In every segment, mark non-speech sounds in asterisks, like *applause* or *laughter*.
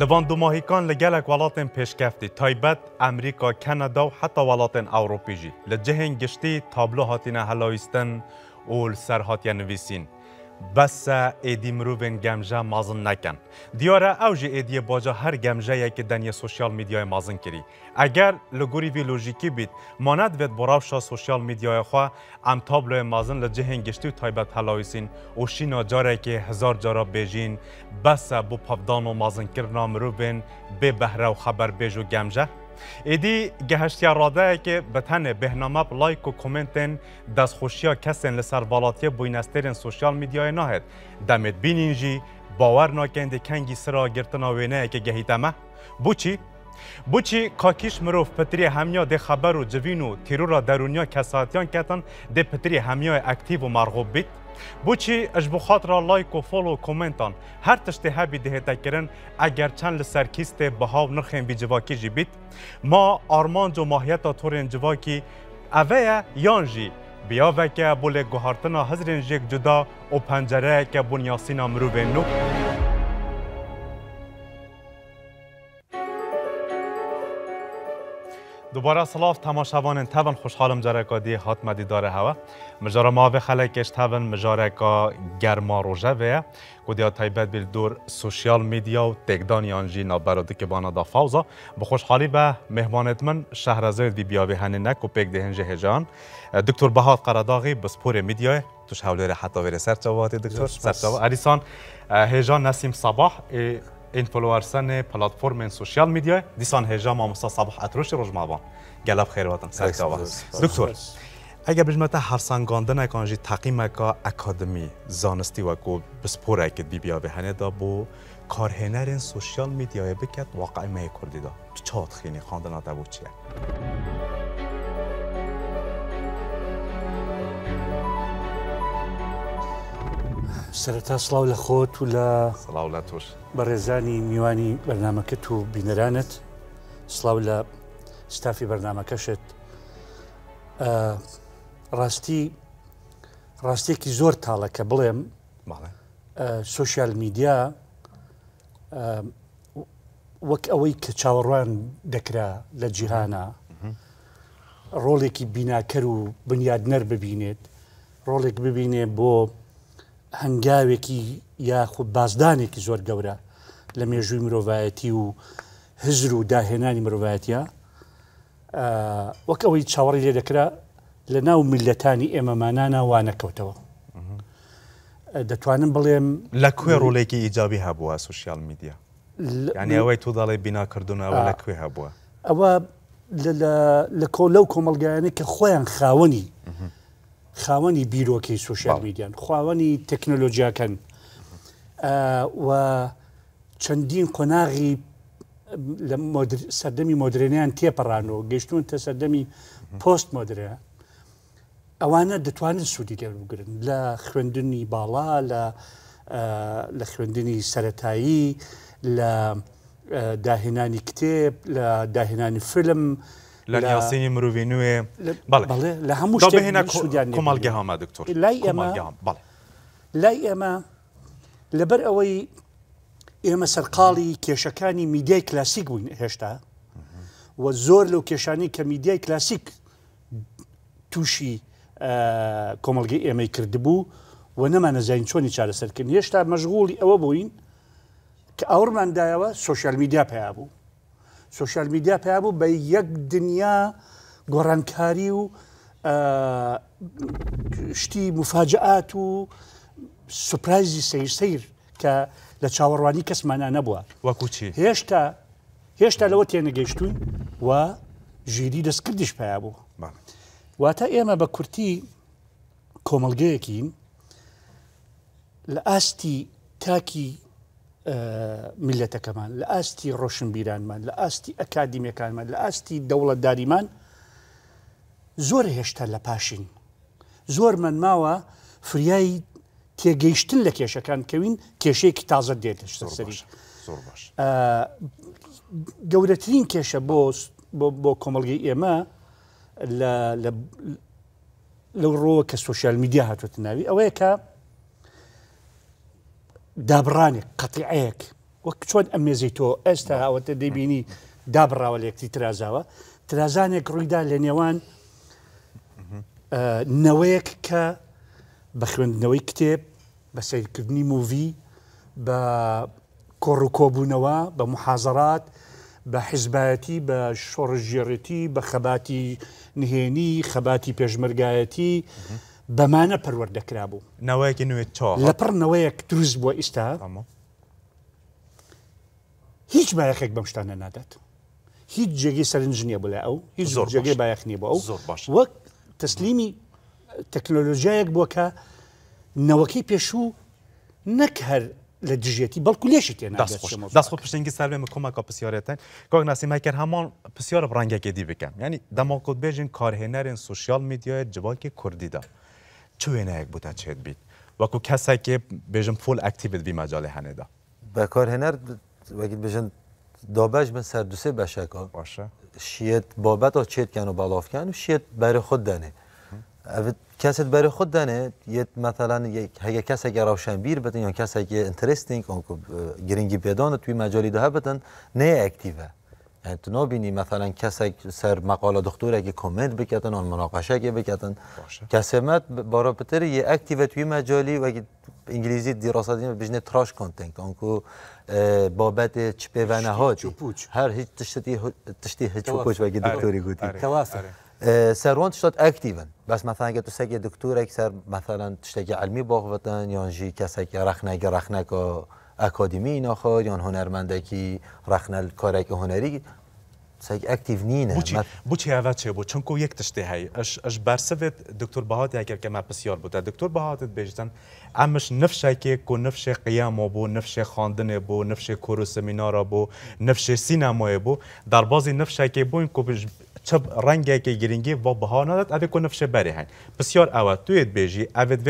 لبان دو ماهیکان لگلک ولاتن پیشکفتی تایبت، امریکا، کندا و حتی ولاتن اوروپی جی لجهن گشتی تابلو هاتین هلایستن و هاتین نویسین بس ایدی مروبین گمجه مازن نکن. دیاره ئەو ایدی باجا هر هەر که دنیا سوشیال میدیای مازن کردی. اگر لگوری وی لوژیکی بیت ماند وید بۆڕاوشە سوشیال میدیای خوا ام تابلو مازن لجه هنگشتی و تایبت هەلاویسین و شینا که هزار جارا بێژین بس بو پەبدان و مازنکردنا روبن به بهره و خبر بیجو و ایدی گهشتیا راده که به تن بهنامه لایک و دستخوشی ها کسین لسر بالاتی بوینستر سوشیال میدیای ناهد دمید بین باور باور ناکنده کنگی سرا گرتنا وینه که چی؟ بوچی بوچی کاکیش مروف پتری همیا ده خبر و جوین و را درونیا کساتیان کتن ده پتری همیا اکتیو و مرغوب بید؟ بوچی اش بخاطر لایک و فالو و کومنتان هر تشت هبی دهتا کرن اگر چند سرکیست به بهاو نرخین بی جواکی جی بیت ما آرمان و ماهیتا تورین جواکی اوه یان جی بیا وکه بول گوهارتنا هزرین جیگ جدا و پنجره که بنیاسینا مروبین نو دوباره سلام تماشا توان خوشحالم جرگا دی داره هوا مجارا ما به خلکش توان گرماروزه گرما روژه جوه که تایبت بیل دور سوشیال میدیا و تگدان یانجی نابرادی که بانا دا به خوشحالی به مهمانت من شهر زیل دی بیاوی هنینک و پیک دهنج هجان دکتور بهاد قراداغی به سپور میدیای توش هولیر حتا ویر سرچواتی دکتر سرچواتی دکتور هجان نسیم صباح اینفلوئنسرن پلتفرم سوشیال میدیا دیسان هجا مامسا صبح اتروش مابان گلاب خیر وطن دکتر اگر سان هرسانگاندن اکانجی تقیم اکا اکادمی زانستی و کو بسپور اکید بی بیا بهنه دا بو این سوشیال میدیای بکت واقعی می کردی دا چات خیلی خاندن دا بو چیه سەرەتا سڵاو لە خۆت و لە سڵاو لە تۆش بەڕێزانی میوانی بەرنمەکەت و بینەرانت سڵاو لە ستافی بەرنمەکەشت ڕاستی ڕاستێکی زۆر تاڵەکە بڵێم سوۆسیال میدیا وەک ئەوەی کە چاوەڕوان دەکرا لە جیهانە ڕۆڵێکی بیناکەر و بنیادنەر ببینێت ڕۆڵێک ببینێ بۆ هەنگاوێکی یاخود بازدانێکی زۆر گەورە لە مێژووی مرۆڤایەتی و هزر و داهێنانی مرۆڤایەتە وەک ئەوەی چاوەڕی لێ دەکرا لە ناو ملەتانی ئێمەمانانە وانەکەوتەوە دەتوانم بڵێم لە کوێ ڕوولێکی ئیجابی هەبووە سوسیال میدیا ینی ئەوەی تو دەڵێ بیناکردنەوە لە کوێ هەبووە ئەوە لە کۆ لەو کۆمەلگایانە کە خۆیان خاوەنی خاوەنی بیرۆکی سوشال میدیان خاوەنی تەکنۆلۆژیاکەن و چەندین قۆناغی سەردەمی مدرێنیان تێپەڕانەوە گەشتون تە سەردەمی پۆست مدرەیە ئەوانە دەتوانن سوودی لێ بگرن لە خوێندنی باڵا لە لە خوێندنی سەتایی لە داهێنانی کتێب لە داهێنانی فلم لە لە یاسینی مرۆڤ نوێ لە هەموو کۆمەڵگە هاما دکتۆر لای ئێمە لای ئێمە لەبەر ئەوەی ئێمە سەرقاڵی کێشەکانی میدیای کلاسیک بووین هێشتا و زۆر لەو کێشانی کە میدیای کلاسیک تووشی کۆمەلگەی ئێمەی کردبوو و نەمانەزانین چۆنی چارەسەرکردن هێشتا مەژغوڵی ئەوە بووین کە ئەوڕماندایەوە سوۆسیال میدیا پیا بوو سوشال میدیا پیابوو بە یەک دنیا گۆڕانکاری و شتی مفاجعات و سوپرایزی سیر سیر کە لە چاوەڕوانی کەسمانە نەبووە وەکوچی هێشتا هێشتا لەوە تێنەگەیشتوین و ژیری دەستکردیش پیا بوو واتە ئێمە بە کورتی کۆمەلگەیەکین لە ئاستی تاکی میلەتەکەمان لە ئاستی ڕۆشنبیرانمان لە ئاستی ئەکادیمەکانمان لە ئاستی دەوڵەتداریمان زۆر هێشتا لە پاشین زۆر من ماوە فریایی تێگەیشتن لە کێشەکان کەوین کێشەیەکی تازە دێتە سەری گەورەترین کێشە بۆ بۆ کۆمەلگەی ئێمە لەو ڕۆوە کە سوۆسیال میدیا هاتووت ناوی ئەوەیە کە دابڕانێک قەتیعەیەک وەک چۆن ئەمێزی تۆ ئێستا هاوەتە دەبینی دابڕاوە لەکتی ترازاوە ترازانێک ڕوویدا لە نێوان نەوەیەک کە بە خوێندنەوەی کتێب بە سیرکردنی مووی بە کۆڕووکۆبوونەوە بە محازرات بە حیزبایەتی بە شۆڕژێڕێتی بە خەباتی نهێنی خەباتی پێشمەرگایەتی بەمانە پەروەردەکرا بوو نەوەیەکی نوێت چا لە پڕنەوەیەک دروست بووە ئیستا هیچ بایەخێک بەم شتانە نادات هیچ جێگەی سەرنج نییە بڵێ ئەو هیچ زۆر جێگەی بایەخ نیە بۆ ئەو زۆر باش وەک تەسلیمی تەکنۆلۆژیایەک بووکە نەوەکەی پێشوو نەک هەر لە دژێتی بەڵکو لێشی تێنادەست پشتنگی سەر بێمە کۆمەکە پسیارێتن کۆک ناسیمەکرد هەمان پسیارە ڕەنگەکێ دی بکەم ینی دەماکۆت بێژین کارهێنەرێن سوسیال میدیایە جوواکی کوردیدا. چوێنەیەک بوتە چێت بیت وەکو کەسێکێ بێژم فۆل ئەکتیبت بی مەجاالی به کار هنر بژن دابش بن سەر بشه کار باشه شیت بات و کن و کن و شیت بەرە برای خود دانه یه یه دەنێ یت مەتەلان کسی که روشن بیر بتن که اون ئینترستینگ گرینگی بیدانه توی مجالی ده بتن نه ئەکتیڤە تو نبینی مثلا کسی سر مقاله دکتوره که کامنت بکتن آن مناقشه که بکتن کسمت برای پتر یه اکتیو توی مجالی و انگلیزی دراستی بجنه تراش کنتن که آنکو بابت چپه و نهاتی هر هیچ تشتی تشتی هیچ پوچ و که آره، دکتری آره، گوتی سروان تشتات اکتیون بس مثلا که تو سگه که سر مثلا تشتگی علمی باقوتن یا کسی که رخ که رخ اکادمی ناخار یا هنرمندکی رخنل کارک هنری سگ اکتیو نینه بوچی بوچی اول چه بود چون کو یک تشته هی اش اش برسوت دکتر بهاد اگر که من پسیار بود دکتر بهاد بیشتن امش نفشه که کو نفشه قیام بو نفشه خواندن بو نفشه کورو سمینارا بو نفش سینما بو در بازی نفشه که بو کو چب رنگی که گرینگی و بها نداد اوی کو نفشه بری هن بسیار تویت بیجی اوید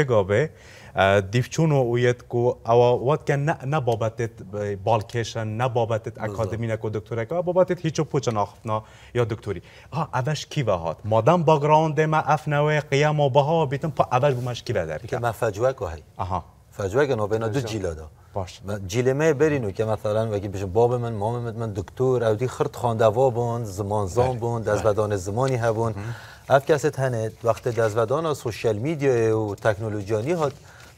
دیفچونو اوید کو او وقت که نه نه بابتت بالکشن نه بابتت اکادمینه کو دکتوره که بابتت هیچو پوچ ناخفنا یا دکتوری ها اوش کی مادم با باگراوند ما افنوه قیام و بها بیتم پا اوش بومش کی بدر که ما فجوه که هی آها فجوه که نوبینا دو جیلا دا باش برینو که مثلا وگی بشه باب من مام من دکتور او دی خرد خاندوا بون زمان زان بون زمانی هبون اف کسی تنه وقت دزبدان از سوشل میدیا و تکنولوژیانی هات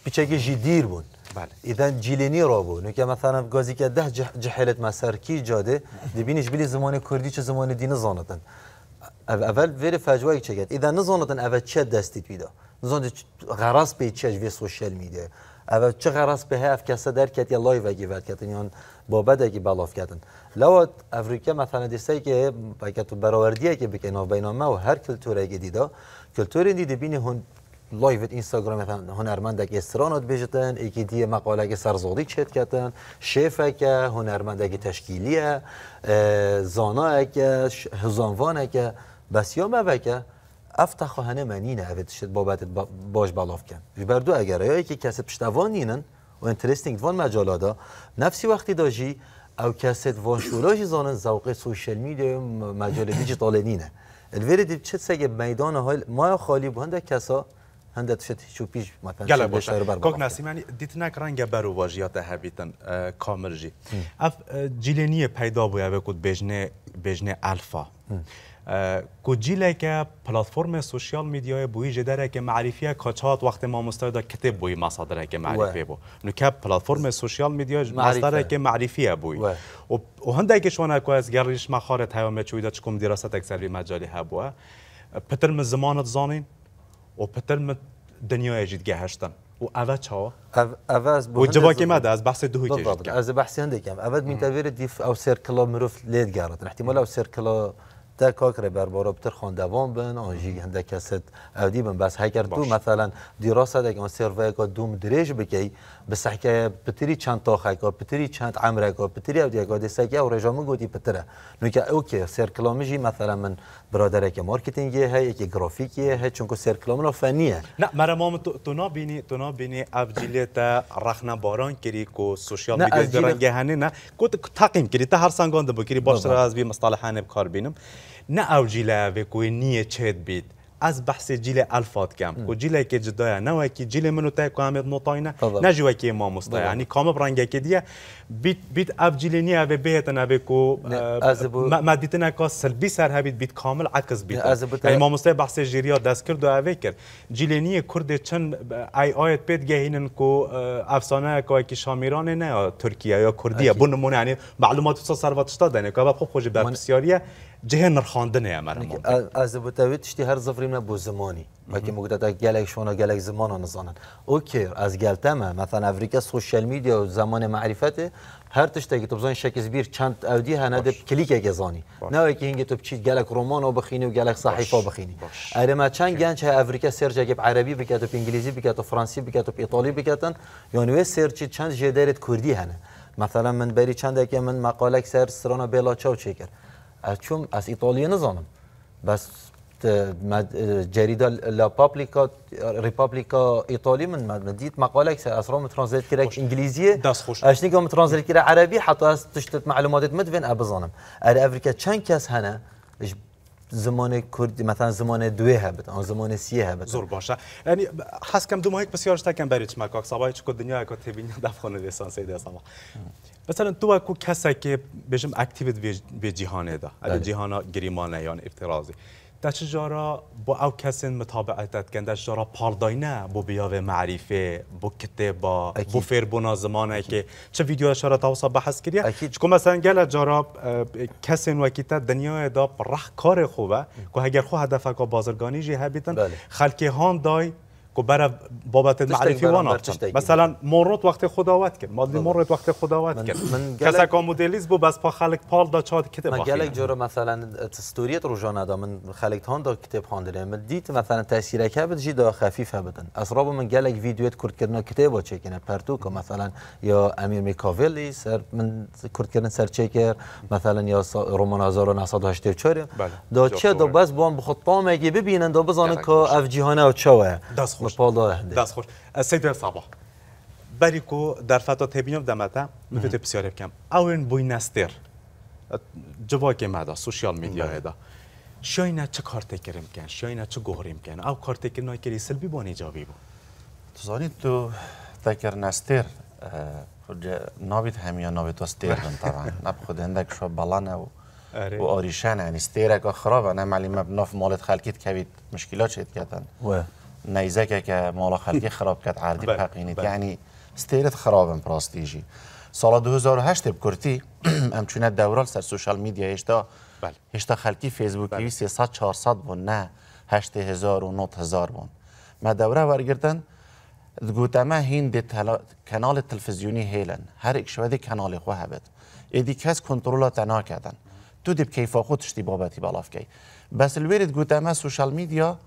پیچک جدیر بود بله ایدن جیلینی را بود که مثلا گازی که ده جحلت مسرکی جاده بینش بلی زمان کردی چه زمان دین زانتن اول ویر فجوایی چگد ایدن نزاندن اول چه دستی پیدا نزانت غراس به چه وی سوشل میده اول چه غراس به هف کسه در کت یا لای وگی ورد کتن یا بابد اگی بلاف کتن لوات افریقا مثلا دسته که بکتو براوردیه که بکنه بین ما و هر کلتور اگه دیدا کلتور دی بینی هون لایو اینستاگرام هنرمندک استرانات بجتن ایکی دیه مقاله سرزادی چهت کتن شیفک هنرمندک تشکیلیه زاناک هزانوانک بسیار مبکه افتا خواهنه منی نه اوید شد بابت باش بلاف کن و بردو اگر یا که کسی پشتوان نینن و انترستینگ دوان مجالا نفسی وقتی داجی او کسی ون شوراشی زانن زوقه سوشل میدیا مجال دیجیتال نینه الویر دیب چه سگه میدان های ما خالی بوند کسا هنده تشت هیچ و پیش کۆک ناسیمانی برو ڕەنگە بەر و واژیاتە هەبیتن کامرژی ئەف جیلێنیە پەیدا بووە بجنه الفا بێژنێ ئەلفا. که پلتفۆرمە سوشیال میدیای بووی که معریفە کچات وقتی مامۆستادا کتێب که ماسادرێکە بو نو که پلتفۆرمە سوشیال میدیای که معرفیه بووی و که شونه که از گەڕیش ماخارێت هەیەمە چویدا چکم دیراستێک مجالی ها بوه پتر من زمانت زانین و پتر مت دنیای جدید گهشتن و اول چا؟ از بو جبا کما میاد از بحث دوهی کیش از بحث هنده کم اول من تبیر دیف او سرکلا مروف لید قارت احتمال او سيركلا تا بر بارا بتر خان دوام بن آنجی هنده کست دی بن بس هکر دو مثلا دراسه دک اون سروی که دوم دریج بکی به که پتری چند تاخه پتری چند عمره کا پتری او دیگه د که او رژام گوتی پتره نو اوکی او که سرکلامجی مثلا من برادر که مارکتینگ هه یکی گرافیکی هه چون که سرکلام فنیه نه مام تو نابینی تو نابینی تا رخنا باران کری کو سوشیال میدیا درنگه نه کو تقیم کری تا هر سنگان د کری باش از بی مصطلحانه کار بینم نه اوجیله و کو نیه چت از بحث جیل الفات کم و خب جیل که جدای نه وکی جیل منو تا کامد نوتاینه نه جوای که ما مستا بله. یعنی کام برنگ که دیا بیت بیت اب جیل نیا و بهت نه به کو ما دیت نه سلبی سر هبیت بیت کامل عکس بیت یعنی ما مستا بحث جیریا دست کرد و اوی کرد جیل نیه کرد چن ای آیت پید گهینن کو افسانه کو کی شامیران نه ترکیه یا کردیه بو نمونه یعنی معلومات سر و تشتا دنه که خوش بسیاریه جهه نرخاندنه امرمون از بوتوی تشتی هر زفری من بو زمانی بلکه مگده تا گلک شونا گلک زمان نزانن اوکی از گلتمه مثلا افریکا سوشیل میدیا و زمان معرفت هر تشتی که تو بزن شکس بیر چند اودی هنده کلیک گزانی نه که هنگه تو بچید گلک رمان بخینی و گلک صحیفه بخینی اره ما چند گنج ها افریکا سرچ اگه عربی بکات و انگلیزی بکات و فرانسی بکات و ایتالی بکاتن یعنی وی سرچی چند جدارت کردی هنه مثلا من بری چند که من مقالک سر سرانا بلا چاو چی کرد از چون از ایتالیا نزانم بس جریده لپابلیکا ریپابلیکا ایتالی من مدید مقاله که اصلا مترانزلیت کرده انگلیزیه دست خوش که نگم ترانزلیت کرده عربی حتی از تشت معلوماتت مدفن ابزانم ار افریکا چند کس هنه زمان کرد مثلا زمان دوی بده آن زمان ها بده زور باشه یعنی حس کم دو ماهیک بسیارش تکم بریچ مکاک صباحی چکو دنیا اکا دفخونه دفخانه سیده دیسما مثلا تو کو کسی که بشم اکتیویت به جهانه دا از بله. جهانا گریمانه یا افترازی تا چجارا با او کسی مطابقتت جارا چجارا پارداینه با بیاوه معرفه با کتبا با بو زمانه که چه ویدیو تا توسا بحث کریه چکو مثلا گل جارا کسی وکیتا دنیا دا رخ کار خوبه که اگر خو هدفه که بازرگانی جهه بیتن بله. خلکه هان دای که خب برای بابت معرفی وان مثلا مورد وقت خداوت که. مادی بله. مورد وقت خداوت کرد کسا که مدلیز بو بس پا خلق پال دا چاد کتاب من جا جورا مثلا تستوریت جانه دا من خلق تان دا کتاب خواندم من دیت مثلا که بد جی دا خفیف ها بدن راب من گلگ ویدیویت کرد کردن کتاب چکنه پرتوکا مثلا یا امیر میکاولی سر من کرد کردن سر چکر مثلا یا رمان 1984 بله. دا چه دا بس بان بخود پا میگی ببینن دا بزانه که اف جهانه و چوه لپالا هنده دست خوش سید صباح بری کو در فتا تبینیم دمتا میتونی بسیار بکم اوین بوی نستر جوا که مدا سوشیال میدیا هدا بله. شاید چه کار تکریم کن شاید چه گوهریم کن او کار تکر نای کری بی بانی جاوی بو تو زانی تو تکر نستر نابید همیا نابید تو استیر بن طبعا *laughs* نب خود هندک شو بلانه و آره. و آریشن یعنی استیرک خرابه نه معلم بناف مالت خلکیت کوید مشکلات شد کتن نیزکه که مال خلقی خراب کرد عردی پقینید بله، بله. یعنی ستیرت خرابم پراستیجی سال 2008 بکرتی همچونه *clears throat* دورال سر سوشال میدیا هشتا بله. هشتا خلقی فیسبوکی 300 400 بون نه 8000 و 9000 بون ما دوره ورگردن گوتمه هین دی تلا... کانال تلویزیونی هیلن هر شوه دی کانال خواه بد ایدی کس کنترولا تنا کردن تو دیب کیفا خود تشتی بابتی بلاف کی بس الویرد گوتمه سوشال میدیا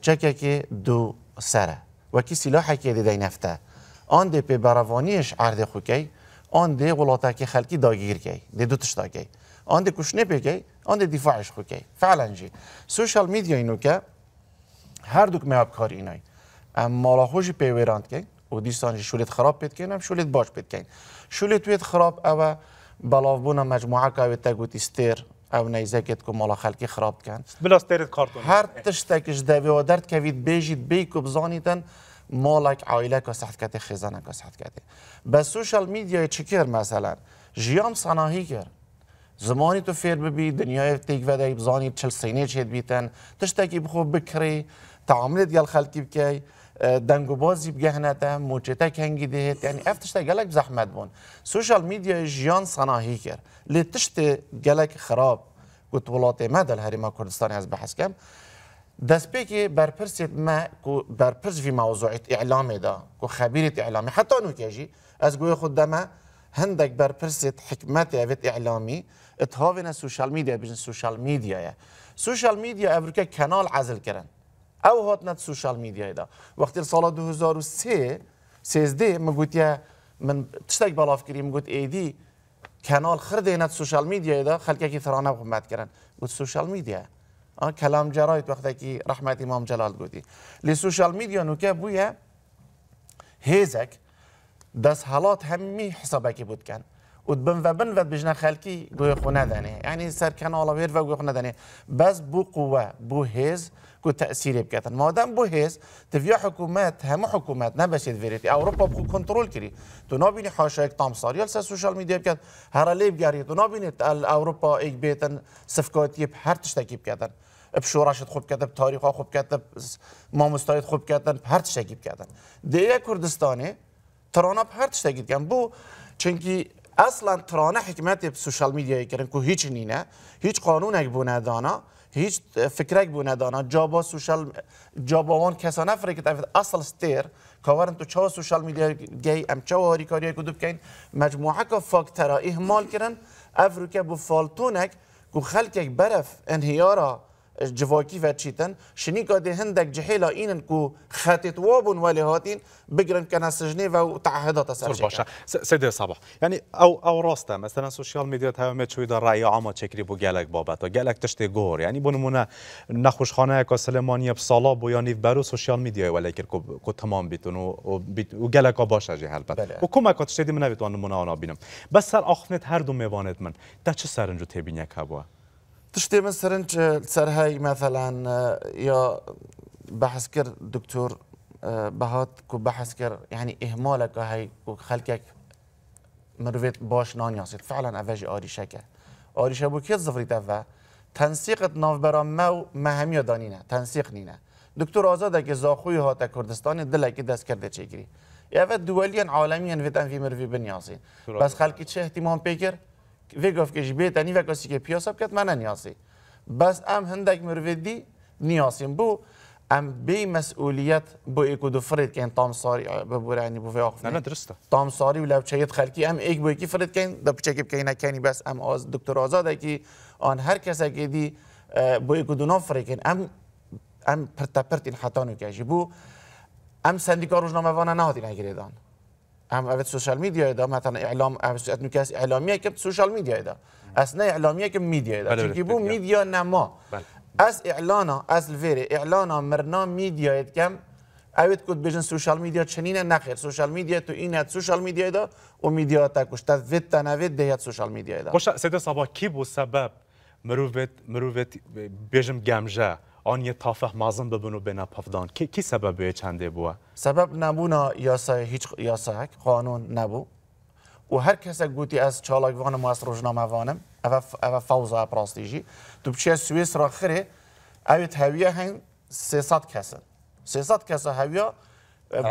چکه که دو سره و کی سلاح که دیده نفته آن دی پی براوانیش عرض خوکی آن دی که خلکی داگیر که دی دو تشتا داگی آن دی کشنه پی که آن دی دفاعش خوکی فعلا جی سوشال میدیا اینو که هر دوک میاب کار اینای ام مالا خوشی پیویراند که و دیستان شولت خراب پید نم شولت باش پید که شولت وید خراب اوه بلاو بونا مجموعه که اوه او نیزکت کو مالا خلکی خراب کن بلاس دارید کارتون هر تشتکش دوی و درد کوید بیجید بی کو بزانیدن مالک عائله که صحت کته خزانه که صحت کته به سوشال میدیا چکر مثلا جیام صناهی کرد زمانی تو فیر ببی دنیای تیگ و دای بزانی چل سینه چید بیتن تشتکی بخو بکری تعاملت یال خلکی بکی دەنگوبۆزی بگەهنەتە موچێتە کەنگی دێت یعنی افتش تشتە گلک زحمت بون. سوشال میدیا ژیان سەناهی کرد تشت هریما خراب از بحث وڵاتێ دست هەریما کوردستان ما کو ما برپرس وی بەرپرسوی ماوزۆیت دا و خەبیرێت ئیعلامی حتا نوکێژی از گوی خود هندک هەندێک حکمت اوید اعلامی اتهاوی نه سوشال میدیا بجن سوشال یه سوشال میدیا کنال عزل کرن او هات نت سوشال میدیای دا وقتی سال 2003 سیزده من یه من تشتک بلاف کریم گوت ایدی کانال خرده نت سوشال میدیای دا خلکه که ترانه خدمت کردن گوت سوشال میدیا کلام جرایت وقتی که رحمت امام جلال گوتی لی سوشال میدیا نوکه بویه هیزک دست حالات همی حسابکی بود کن و بن و بن و بجنا خالکی گوی خو ندنه یعنی سرکن آلاویر و گوی خو ندنه بس بو قوه بو هز کو تاثیر ما مادام بو هز تفیا حکومت همه حکومت نبشید ویرتی. اروپا بخو کنترل کری تو نابینی یک تام ساریال سر سوشال میدیا بکت هر لیب گاری تو نابینی اروپا یک بیتن سفکاتی هر تشتکی شو شوراش خوب کردن تاریخ خوب ما ماموستایت خوب کتن هر تشتکی بکاتن دیگه کردستانی ترانه هر تشتکی بکن بو چونکی اصلا ترانه حکمت سوشال میدیا کردن که هیچ نینه هیچ قانون اگه بونه دانا هیچ اگه بونه دانا جابا سوشال جابا وان کسانه اصل ستیر وارد تو چه سوشال میدیا گی ام چه هاری کاری کدوب کن مجموعه که فاکترا اهمال کردن افرو که بو فالتونک کو خلک برف انهیارا جواکی و چیتن شنیکا دی هندک جحیلا اینن خاتت وابون ولی هاتین بگرن کنا و تعهدات سرچکا باشا صباح يعني او او راستا مثلا سوشيال ميديا تاع ما تشوي دا راي عام تشكري بو جالك بابا جالك تشتي غور يعني بنمونا نخوش خانه كا سليمانيه بصلا بو يعني برو سوشيال ميديا ولا كو كو تمام بيتون و جالك باشا جي هلبت وكما كا تشتي من بيتون نمونا انا بينم بس سر اخنت هر دو ميوانت من تا چه سرنجو تبينك هبوا تشتی من سرنج سرهای مثلا یا بحث کرد دکتور بهات کو بحث یعنی یعنی که های کو خلکک مرویت باش نان يصير فعلا أفاجي آري شكا آري شبو كيت زفري ما تنسيق ناف برام مو مهم يدانينا تنسيق نينا دكتور آزاد که زاخوی هات کردستان دل دست کرده چگیری یه دولیان عالمیان ویتن فی مروی بنیاسین بس خلکی چه احتمام پیکر؟ گفت که جبیت و کسی که پیاسب کرد من نیاسی بس ام هندک مرویدی نیاسیم بو ام بی مسئولیت بو ایکو فرید کن تام ساری ببوره انی بو فیاخ نه درسته تام ساری ولو چیت خلکی ام ایک بو ایکی فرد کن دا که نکنی بس ام آز دکتر آزاده که آن هر کس که دی بو ایکو دو فرید کن ام ام پرتا پرت این حتانو که بو ام سندیکا روزنامه وانه نهادی نگیریدان هم اوت سوشال میدیا دا مثلا اعلام اوت نکاس اعلامیه که سوشال میدیا دا اصلا اعلامیه که میدیا دا بله، چونکی بله، بو میدیا نما بله. از اعلانا از الویره اعلانا مرنا میدیا کم اوید کد بجن سوشال میدیا چنینه نخر سوشال میدیا تو این هد سوشال میدیا ایدا و میدیا تا کشت وید تنوید دهید سوشال میدیا دا سه سیده صباح کی بو سبب مروفت مروفت بجم گامجا آن یه تافه مازن ببن و بنا پفدان کی, کی سبب چنده بوا سبب نبونا یاسای هیچ یاسک قانون نبو و هر کس گوتی از چالاکوان ماست روزنامه وانم اف اف فوز اپراستیجی تو بچه سوئیس را خره اویت هویه هن 300 کسن 300 کس هویه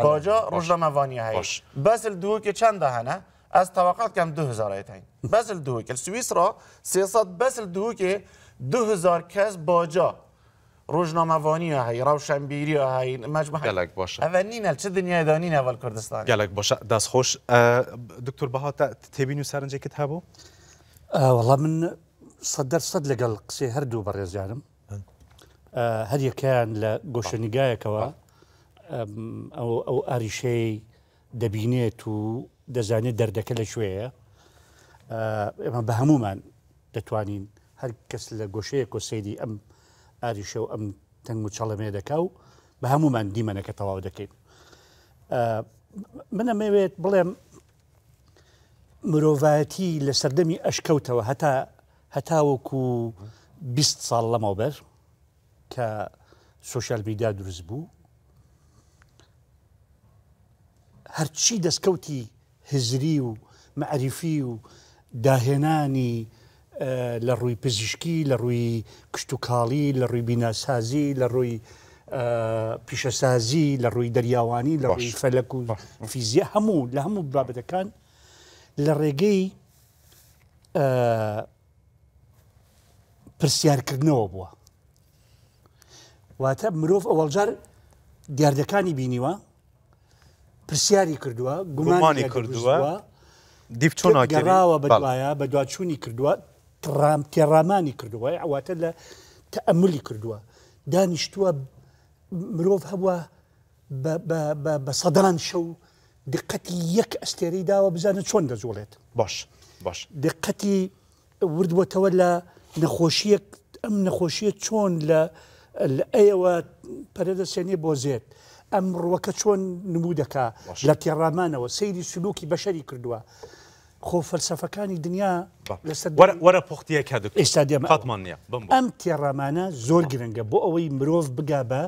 باجا روزنامه وانی هایی بس دو که چند هنه از توقعات کم 2000 آیت هنگ بس دو که سوئیس را 300 بس دو که 2000 کس باجا روزنامه وانی های روشن بیری ڕۆژنامەوانی هەی ڕاوشەمبیری هاین مەجمەگەلێک باشە ئەە نینە چ دنیادانین کردستان گلک باشه باشە خوش اه، دکتر بەهاتە تێبین و سەرنجێکت هەبوو؟ اه، وڵا من صدر صد لگل سەدەر سەد لەگەڵ قسێ هەردوو بەڕێزیارم هەر اه. یەکیان لە گۆشەنیگایەکەوە ئەو ئەو ئاریشەی دەبینێت و دەزانێت دەردەکە لە شوێیە ئێمە بە هەمومان دەتوانین هەر کەس لە گۆشەیە کۆسەیری ئەم ئاریشە و ئەم تەنگ و چەڵەمێ دەکا و بە هەمومان دیمەنەکە تەواو دەکەین منە مەوێت بڵێم مرۆڤەتی لە سەردەمی ئەشکەوتەوە هەتا هەتاوەکو 20 ساڵ لەمەوبەر کە سوۆشال میدیا دروست بوو هەرچی دەستکەوتی هزری و معریفی و داهێنانی لە ڕووی پزیشکی لە ڕووی کشتتوکاڵی لە ڕووی بیناسازی لە ڕووی پیشەسازی لە ڕووی دەریاوانی لە ڕووی فەلک و فیزیە هەموو لە هەموو بابەتەکان لە ڕێگەی پرسیارکردنەوە بووە واتە مرۆڤ ئەوەڵجار دیاردەکانی بینیوە پرسیاری کردووە گومانی کردووە دیپچۆناگەڕاوە بەدوایە بە دوچوونی کردووە ڕام تێڕامانی کردووە ئەواتە لە تەملی کردووە دانیشتووە مرۆڤ هەبووە بە سەدان شەو دقەتی یەک ئەستێری داوە بزانە چۆن دەزۆڵێت باش باش دقەتی وردوەتەوە لە نەخۆشیەک ئەم نەخۆشیە چۆن لە ئەوە پەرەدەسێنێ بۆ زێت ئەم ڕوەکە چۆن نمودەکە لە تێڕامانەوە سەیری سلوکی بەشەری کردووە خۆ فەرسەفەکانی دنیا وەرە پختیە ئێستا دیمانە ئەم تێڕامانە زۆر گرنگە بۆ ئەوەی مرۆڤ بگا بە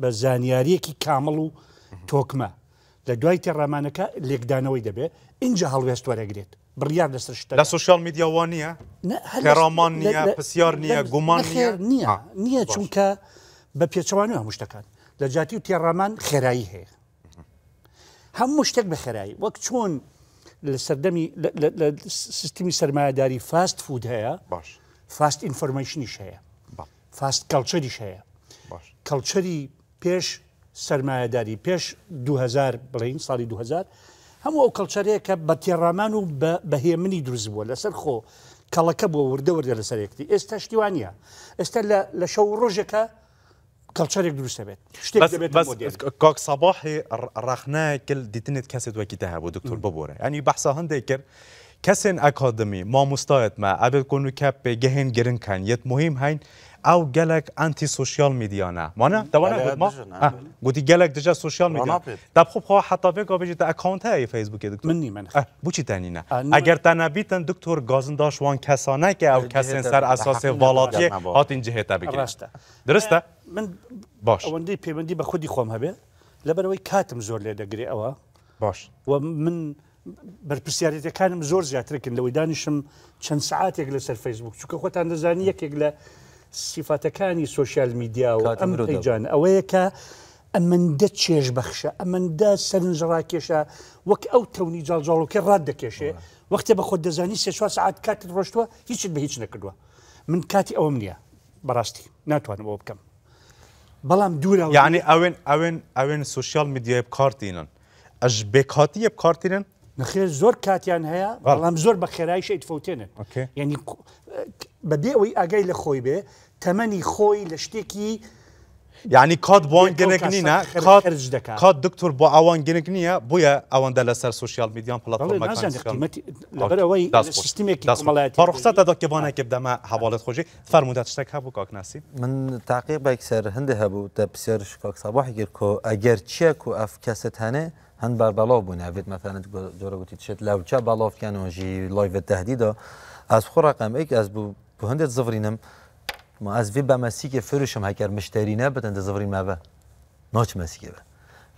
بە زانیاریەکی کامەڵ و تۆکمە لە دوای تێڕامانەکە لێکدانەوەی دەبێت اینجا هەڵوێست وەرەگرێت بڕیار لەسەر لە سوشال میدیاوان نیە ڕامان نیە پرسیار نییە گومان نییە نییە چونکە بە پێچوانی هەموو شتەکان لە جااتی و تێڕامان خێرایی هەیە هەموو شتێک بە خێرایی وەک چۆن لە سەردەمی سیستمی سەرمایهداری فاست فود هەیە باش فاست ئینفۆرمەشنیش هەیە فاست کەلچەریش هەیە کەلچەری پێش سەرمایهداری پێش 2000 بڵین ساڵی 2000 هەموو ئەو کەلچەرەیە کە بە تێڕامان و بەهێمنی دروست بووە لەسەر خۆ کەڵەکە بۆ وردەوردە لەسەرێکتی ئێستا شتیوانە ئێستا لە شەو ڕۆژەکە کلچرێک دروست بێت کاک سەباحی ڕخنەکل دیتنێت کەسێت وەکی هەبوو دکتور ببوورە ئەنی بەحسا هەندێک کرد کەسێن ئەکادمی ما ئەبێت کۆن که به گەهێن گرن يت مهم هين ئەو gelek ئەتی سوسیال میدیانە مانە گوتی gelek دژە سوسیال میدیا دەبخۆ حتاێکبژێت ئەکانتەیە فیسبوکی دکتور منی من بچی تەنینە ئەگەر تەنەبیتن دکتۆر گازنداشوان کەسانەکە ئەو کەسێن سەر ئەساسێ وڵاتیە هاتین جهێتە بگەشتە درستە من باش ئەوەندەی پەیوەندی بە خودی خۆم هەبێ لەبەرەوەی کاتم زۆر لێ دەگرێ ئەوە باش و من بەرپسیارەتەکانم زۆر زیاترکن لەوەی دانیشم چەند سعاتێک لەسەر فەیسبوک چونکە خۆتان دەزانانی یەکێک لە سیفاتەکانی سوسیال میدیاوە ئەمرۆجان ئەوەیە کە ئەمەندە چێژ بەخشە ئەمەندە سەرنجڕاکێشە وەک ئەو تەونی جاڵجاڵۆکە ڕاد دەکێشێ وەختێ بە خۆت دەزانی سێ ساعت کاتت ڕۆشتووە هیچت بە هیچ نەکردووە من کاتی ئەوم نییە بەڕاستی ناتوانم ئەو بکەم بەڵام دوورە یعنی ئەوێن ئەوێن ئەوێن سوسیال میدیای بکارتینن ئەش بێکاتیە بکارتینن نخێ زۆر کاتیان هەیە بەڵام زۆر بە خێرایش ئەیتفوتێنن ینی بەبێ ئەوەی ئاگای لە خۆی بێ تەمەنی خۆی لە شتێکی یعنی کات با گەنێک نینە کات اون بۆ ئەوان گەنێک نییە بۆیە ئەوەندە لەسەر سوسیال میدیان پڵەتەوەیڕخسەتە دەکەبانەکە که هەواڵت خۆشی فەرمودات شتێک هەبوو کاکناسی من تاقیق بایکسەر من هەبوو دە پسێرش کاکساباح گیر کۆ ئەگەر چیە و ئەف کەسەت هەنێ هەند بار بەڵاو بوون ئەێت مەفانت جۆرەگوتی چێت لاوچە باڵافکەنەوەژی لایڤێت تهدیدا ئەس خۆ ڕقم ئەیک از بوو ما بۆ هەندێک زڕینم ئەزێ بە نه فرشم هەکار مشتریە مبه ناچ مسیکه به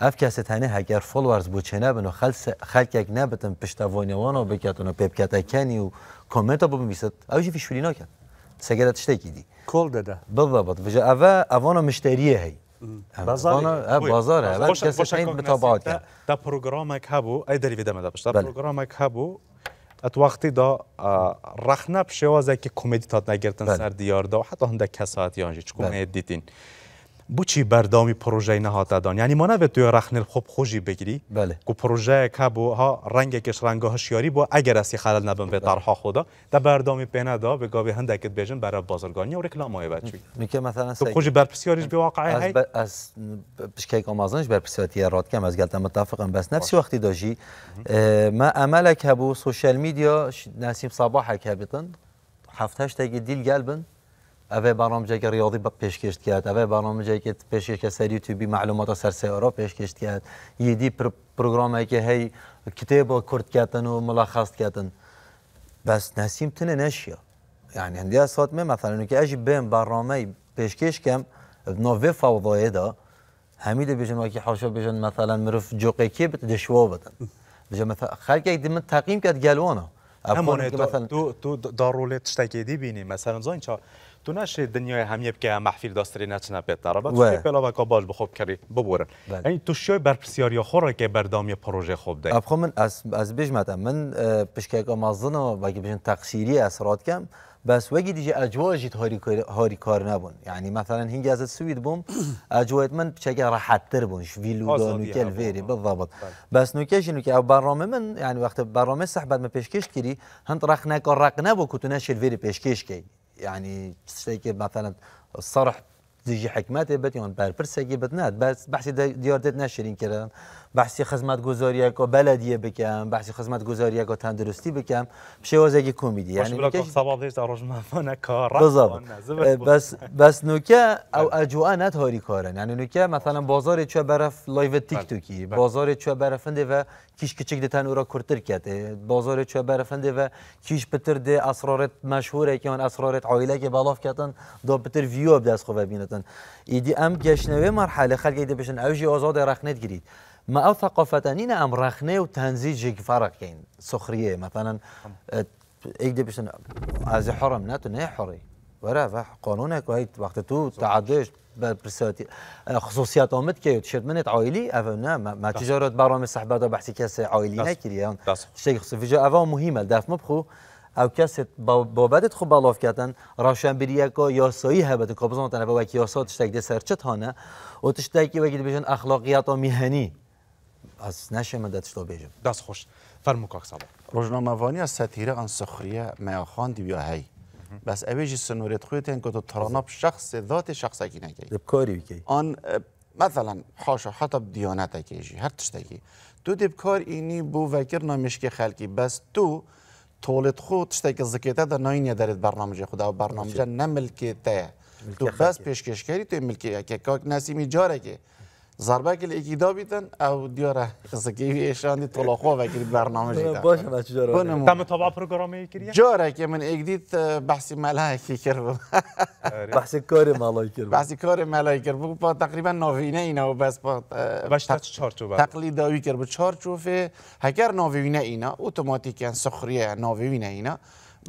اف کسی تنه هکر هەگەر فۆلوارز بۆ چێنابن و خلک نابن پشتاڤۆنیەوەەوە بکاتونەوە پێبکاتەکانی و کۆمنتە ببیست ئەوژی نکن ناکات سەگەرە شتێکی دی مشتریه هی. بازاره بازاره بازاره. بازاره بازاره بازاره بازاره بازاره بازاره بازاره بازاره بازاره بازاره دا بازاره بازاره ات وقتی دا رخ نپ شوازه که کومیدی تات نگرتن سر دیار دا و حتی هنده کسات یانجی چه دیدین. دیتین بچی بردامی پروژه نهاته دان یعنی ما نوید توی رخن خوب خوشی بگیری بله که پروژه که بو ها رنگ کش رنگ شیاری بو اگر اسی خلل نبن به بله. طرح خدا ده بردامی پینه دا به گاوی هندکت بیجن برای بازرگانی و رکلام های می که مثلا تو خوشی برپسیاریش به واقعی هی از پشکی بر برپسیاتی راد کم از گلتن متفقم بس نفسی وقتی داشی ما که با سوشل میدیا نسیم صباحک هبطن هفته هشتگ دیل گلبن اوه برنامه که ریاضی پیشکش کرد اوه برنامه که پیشکش کرد سری یوتیوبی معلومات سر سیارا پیشکش کرد دی پر پروگرام که هی کتاب کرد کردن و ملخص کردن بس نسیم تنه نشیا یعنی هندی ساعت می مثلا که اجی بهم برنامه پیشکش کم نوی فوضایه دا همیده بیشن که حاشا بیشن مثلا مرف جوقه که بت دشوا بدن بیشن مثلا خلق یک دمن تقیم کرد گلوانا همونه تو تو دارولت تشتکی دی بینی مثلا زاین چا تو نشی دنیای همیه که محفل داستری نتنا بیت عربا تو پلا و باش بخوب کری ببورن بله. یعنی تو شوی بر پسیاری خورا که بردامی پروژه خوب ده اب من از از بیش مدام من پشکه کامازن و وقتی بیشتر تقصیری اثرات کم بس وقتی دیگه اجواء جیت هاری کار نبون یعنی مثلا هنگ از سوید بوم *clears throat* اجواء من بچه راحت تر بون شویلو دانو کل ویری بالضبط بله. بس نوکش اینو که برنامه من یعنی وقت برنامه صحبت من پیشکش کردی هند رخ نکار رق نبو کتونش ویری پیشکش کی يعني تشتكي مثلا الصرح دیجی حكمات بتیان بر پر سگی بدند بس بحسي دیار دید نشرین کردن بحثی خدمت گذاری که بلدیه بکم بحثی خدمت گذاری که تندرستی بکم شوازگی کومیدی یعنی بلکه کار بس بس نوکه او بله. اجوانت هاری کارن یعنی نوکه مثلا بازار چه برف لایو بله، تیک توکی بله. بازار چه برفنده و کیش کچک او اورا کرتر کته بازار چه برفنده و کیش پتر ده اسرارت مشهوره که اون اسرارت عائله که بالاف کتن دا پتر ویو دست خو ببینتن ایدی ام گشنوی مرحله خلق ایده بشن اوجی آزاد رخنت گیرید ما او ثقافتانين ام رخنه و تنزیج فرق کین سخریه مثلا اه، ایک دی بشن از حرم ناتو تو نه حری وره و قانون که وقت تو تعدیش برساتي اه، خصوصيات امت كي تشد منت عائلي افنا ما تجارت برامج صحبه دا بحثي كاس عائلي نكريان شيء خصوصي فيجا افا مهمه داف مبخو او کس بابت خوب بالاف کردن راشن بریه که یاسایی هبت که بزن تنه با وکی یاسا تشتک ده سرچت هانه و تشتکی وکی بیشن اخلاقیات و میهنی نشه нашемада тишло бежем دست خوش фарму как сабо وانی از ستیره ان سخریه میاخان دیویا هی بس اویجی سنوریت خویت این که تو تراناب شخص ذات شخص اکی نکی دبکاری که. آن مثلا حاشا حتی دیانت اکیجی هر تشتکی تو کار اینی بو وکر نامشک خلکی بس تو تولت خو که زکیتا در ناینی درت برنامه خدا و برنامه تا تو بس پیشکشکری تو ملکی اکی کاک نسیمی جاره که زربگل دا بیتن او دیاره زکیوی اشاندی طلاقا وکری برنامه جیتا باشه بچه جاره رو تم تابع پروگرامی کریه جاره که من دید بحثی ملاکی کردم بحثی کار ملائکی کردم بحثی کار ملائکی کرد با تقریبا نوینه اینا و بس با بشتا چارچوب تقلید داوی کرد با چوفه هکر ناوینه اینا اتوماتیکن سخریه نوینه اینا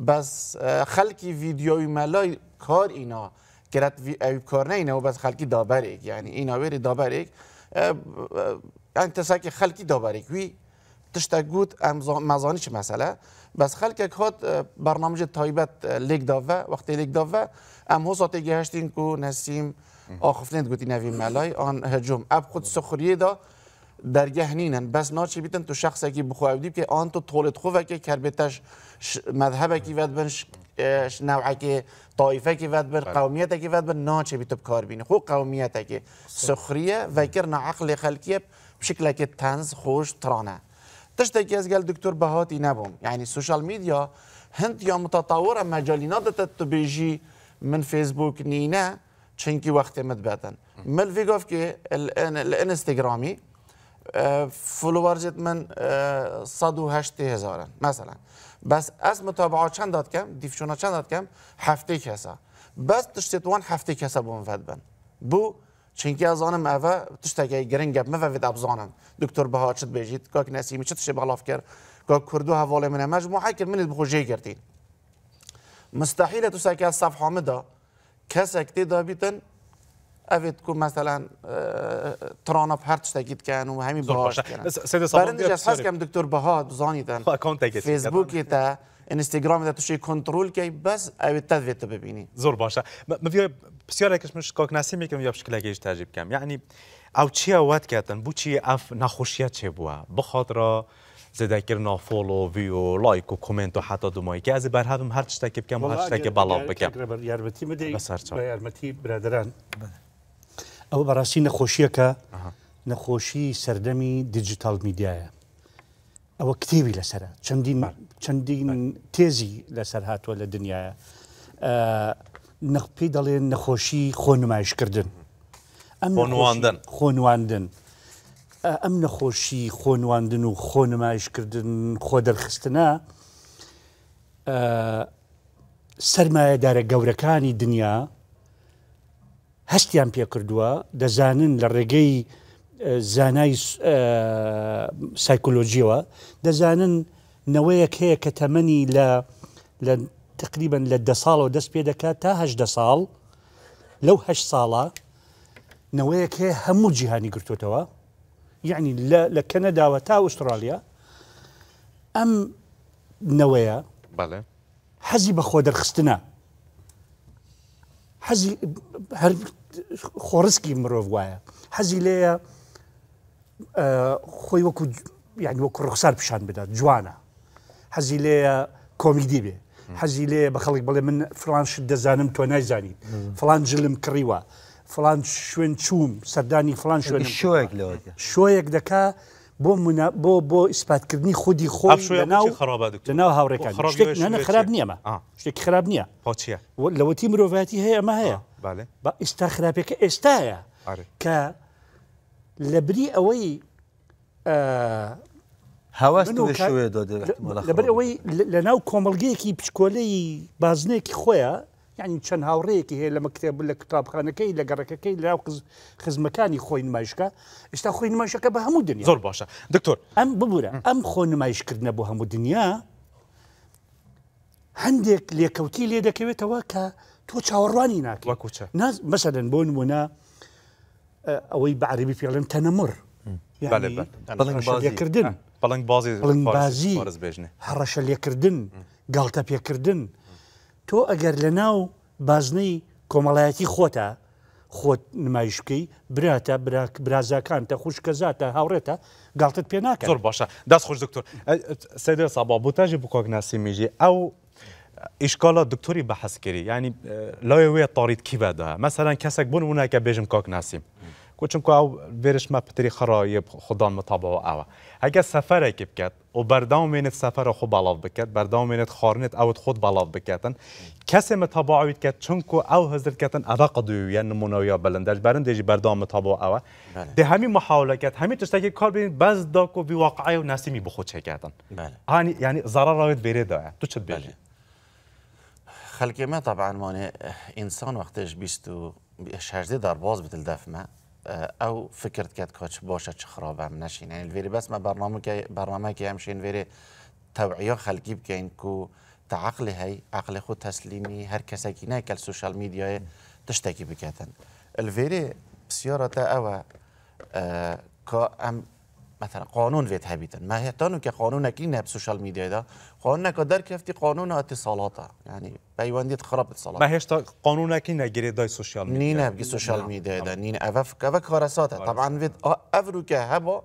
بس خلکی ویدیوی ملای کار اینا کرد ایب نه اینه و بس خلکی دابر یعنی این آوری دابر انتسا یعنی که خلکی دابر وی تشتا گوت چه مسئله بس خلک خود برنامه تایبت لگ داوه وقتی لیگ داوه ام هو ساته گهشتین کو نسیم آخفنید گوتی نوی ملای آن هجوم اب خود سخوریه دا درگه نینن بس ناچی بیتن تو شخصی که بخوایدی که آن تو طولت خوبه که کربتش مذهبه که ود نوعه که طایفه که ود بن بله. قومیت که ود بن ناچی بیتو بکار بینی خو قومیت که سخریه و نا عقل خلکیه بشکل که تنز خوش ترانه تشتکی از گل دکتر بهاتی نبوم یعنی سوشال میدیا هند یا متطور مجالی نادت تو بیجی من فیسبوک نینه چنکی وقت مدبتن ملفی گفت که استگرامی فلوورجت э, من э, هشت هزارن مثلا بس از متابعه چند داد کم دیفشونا چند داد کم هفته کسا بس تشتیتوان هفته کسا مفد بن بو چونکی از آنم اوه تشتکی گرنگ گپ مفوید ابزانم دکتر بها چت بیجید کاک نسیمی چت شی بغلاف کرد که کردو حواله منه مجموعه کرد منید جی گردین مستحیل تو سکه از صفحه دا که اکتی دا بیتن کو aved ku masalan tiron olib har tushda ketgan u hami bahoshbirinchi has kam doktor baho zonidan facebookda اینستاگرام در توش کنترل کی بس او تدویت ببینی زور باشه مبیا بسیار کش مش کاک نسی میکنم یا بشکل اگهش تعجب کم یعنی او چی اوت کردن بو چی اف نخوشیه چه بوا بخاطر زده کردن فولو ویو لایک و کامنت و حتی دومایی که از بر هم هر چی تکیب کم و هر چی تکیب بلاغ بکم یارمتی مدی برادران ئەو بەڕاستی نەخۆشیەکە نەخۆشی سەردەمی دیجیتال میدیایە ئەوە کتێوی لەسرە چەندین چەندین تێزی لەسەر هاتووە لە دنیاە نەخپی دەڵێن نەخۆشی خۆنمایشکردن ئەم خۆنواندن خۆنواندن ئەم نەخۆشی خۆنواندن و خۆنمایشکردن خۆ دەرخستنە سرمایە دارە گەورەکانی دنیا هەستیان پێ کردووە دەزانن لە ڕێگەی زانای سایکلۆجیەوە دەزانن نەوەیەک هەیە کە تەمەنی لە لە تقریبن لە دە ساڵەوە دەست پێ دەکات تاهدە ساڵ لەو هە ساڵە نەوەیەک هەیە هەموو جیهانی گرتوتەوە یعنی لە کەنەداوە تا ئوسترالیا ئەم نەوەیە حەزی بە خۆ دەرخستنە حەزی هەر خۆڕسکی مرۆڤ وایە حەزی لەیە خۆی وەکو یعنی وەکو ڕخسار پیشان بدات جوانە حەزی لەیە کۆمیدی بێ حەزی لێ بە خەڵک بڵێ من فلانش دەزانم تۆ نایزانین فلان جلم کڕیوە فلان شوێن چوم سەردانی فلان شوێن شوێک شوۆیەک دەکا بۆ بۆ بۆ ئیسپاتکردنی خودی خۆناو هاوڕێکان نە خراب نییەمە شتێک خراب نییە لەوەتی مرۆڤەتی هەیە ئەمە هەیە با ئێستا خراپێکە ئێستاە کە لە بری ئەوەی هەواستەوەی لە ناو کۆمەلگەیەکی پچکۆلەی بازنێکی خۆیە یعنی چەند هاوڕەیەکی هەیە لە مەکتێب لە کتابخانەکەی لە گەڕەکەەکەی لەناو خزمەکانی خۆی نمایشکە ئێستا خۆی نمایشەکە بە هەموو دنیا زۆر باشە دکتۆر ئەم ببوورە ئەم خۆ نمایشکردنە بۆ هەموو دنیا هەندێک لێکەوتی لێ دەکەوێتەوە کە تۆ چاوەڕوانی ناکوچە مەسەدەن بۆ نمونە ئەوەی بەعربی پێڵم تەنەمر لێکردن بەڵنگ بازی هەڕەشە لێکردن گڵتە پێکردن تۆ ئەگەر لە ناو بازنەی کۆمەڵایەتی خۆتە خۆت نمایشکی براتە برازەکانتە خوشکەزاتە هاوڕێتە گڵتت پێ ناکە زۆر باشە دەست خۆش دکتۆر سەدە سابا بۆتاژی بکۆکناسی میژی ئەو ئیشکالە دکتۆری بەحەسکری ینی لای وێ تاریت کی بەدا مەسەرەن کەسێک بوون ووناکە بێژم کۆکناسییم کچم کو ئەو بێرشمە پتری خەڕایە خۆدان متابەوە ئاوە. اگر سفر که کرد و بردام مینت سفر خو بلاف بکرد بردام مینت خارنت او خود بالاف بکتن کسی متابعوید که چونکو او حضرت کتن ابا قدویه نمونویا بلندش برند دیجی بردام متابع او بله. ده همی محاوله همی همین که کار بین بعض دا بی واقعی و نسیمی بخود چه کردن بله یعنی ضرر راوید بیره دا تو چه بله خلقی ما طبعا مانه انسان وقتش بیست و در باز بتل دفمه او فکر کرد که چه باشه چه خراب هم نشین یعنی الویری بس ما برنامه که برنامه که همشین ویری توعیه خلقی که کو تعقل هی عقل خود تسلیمی هر کسی که نه کل سوشال میدیای تشتکی بکتن الویری بسیار تا او که مثلا قانون ویت ما مهتانو که قانون اکلی نب سوشال میدیا دا قانون نکا در کفتی قانون يعني اتصالات یعنی پیوندیت خراب اتصالات مهشتا قانون اکلی نگیری دای سوشال میدیا نی نبگی سوشال میدیا نعم، دا نعم. نی اوف که کارساته طبعا ویت افرو که هبا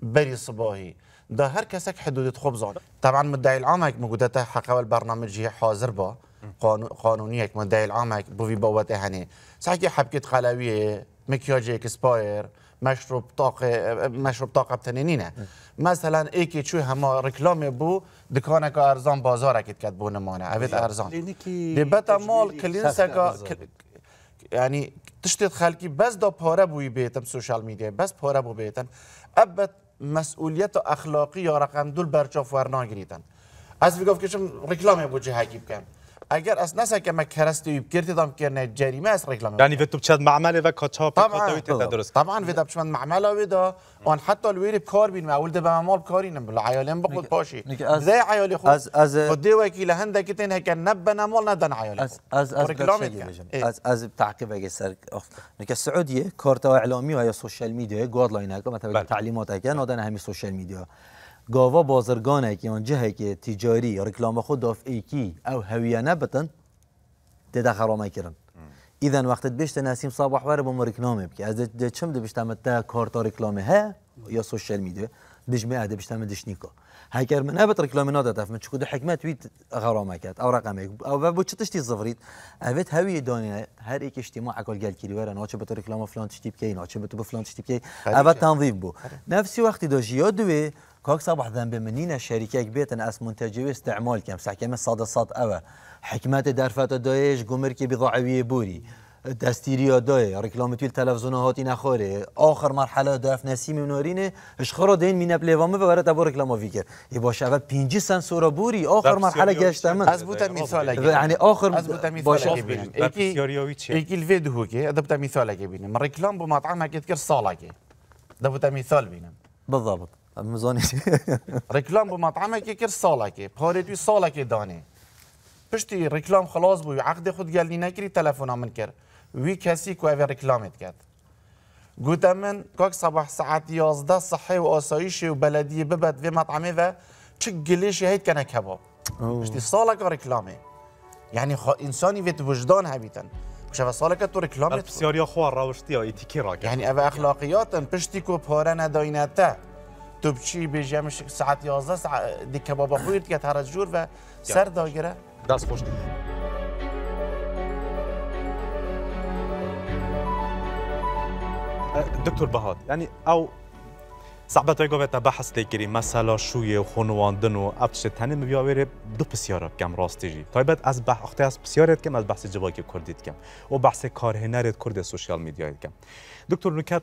بري صباهي ده هر كسك حدود خبزان طبعا مدعي العام هيك موجودة حقا البرنامج هي حاضر با قانو قانوني مدعي العام هيك بوفي بوات هني سحكي حبكة خلاوية مكياج سباير مشروب طاقه مشروب طاقه تنینینه مثلا که چوی هما رکلام بو دکانه که ارزان بازار که کد بو نمانه اوید ارزان دی بتا مال کلینس یعنی تشتید خلکی بس دا پاره بوی بیتم سوشال میدیا بس پاره بو بیتن ابت مسئولیت اخلاقی یا رقم دول برچاف ورنا گریدن از بگفت که رکلام بو جهگی کن اگر از نسا که ما کرستوی بکرتدم که جریمه است رقلام یعنی و تو بچد معمل و کاچاپ تا درست طبعا و بچد معمل و آن حتی الویر بکار بین ما ده به مال بکاری نم بلا عیالم بقول پاشی زی خود از از خودی لهنده که تنه که نب نمال ندن عیالی از از از از از تعقیب اگه سر نکه سعودیه کارتا اعلامی و یا سوشال میدیا گادلاین مثلا بله. تعلیمات اگه نادن همین سوشال میدیا گاوا کی او جهەیەکی تیجاری ڕکلامەخۆ دافئیکی ئەو هەویانە بتن تێدا خەڕۆمەکردن ئیدەن وقتت بشتە ناسیم سابحوارە بۆ از ده چم ده دەبشتەمە تا کارتا رکلامه ها یا سوشل اده دژمێ دەبشتەمە دشنیکە هەکەر من ئەبێت ڕکلامی نادەتەفم چ د حکمت ویت غەڕامەکەات او ڕقامێک ئەو بۆ چ تشتی زفریت ئەوێت هەوی دانێ هەر ێکشتی ما عکلگەلگیری وەرە ناچە بتو رکلامه فلان شتی بکەین ناچە بە بە فلان کی بکەی ئەە بو بوو نفسی وقتی دۆژی یا دوه کاک صبح ذنب منینه شریکک بیتن از منتجی استعمال کم سحکمه صاد صد اوا حکمات دارفات دایش گمرکی بضاعوی بوری دستیری دای ریکلام توی تلفزیون هاتی نخوره اخر مرحله دف نسیم نورینه اشخرا دین مینه پلیوامه و برات ابو رکلام ویکر ای باشه اول 5 سن سورا بوری اخر مرحله گشتم از بوت مثال یعنی آخر از بوت مثال ببینیم یکی الفیدیو هو که ادبت مثال ببینیم رکلام بمطعم هکت کر سالاگه دبوت مثال ببینیم بالضبط رکلام *laughs* رکلام بو مطعمه که کر ساله که پاره توی ساله که دانه پشتی رکلام خلاص و عقد خود گلی نکری تلفن من کرد وی کسی که اوی رکلامت کرد گوتم من کاک صبح ساعت یازده صحی و آسایش و بلدی ببد وی مطعمه و چه گلیش هیت کنه کباب پشتی ساله که رکلامه یعنی خو انسانی تو وجدان هبیتن شفا سال که تو رکلامت بسیاری خواه روشتی ها ایتیکی را یعنی او اخلاقیاتن پشتی که پاره نداینته توپچی بیجمش ساعت 11 ساعت دیگه بابا خویرد که هر جور و سر داگره دست خوش دكتور بهاد يعني او صعبت قبت بحث لكري مثلا شوية وخنواندن و ابتشت هنه مبياوير دو بسيارة بكم راستيجي طيبت از بح اختي از بسيارة كم از بحث جواكي كرديت كم و بحث كارهنرت كرد السوشيال ميديا كم دكتور نكت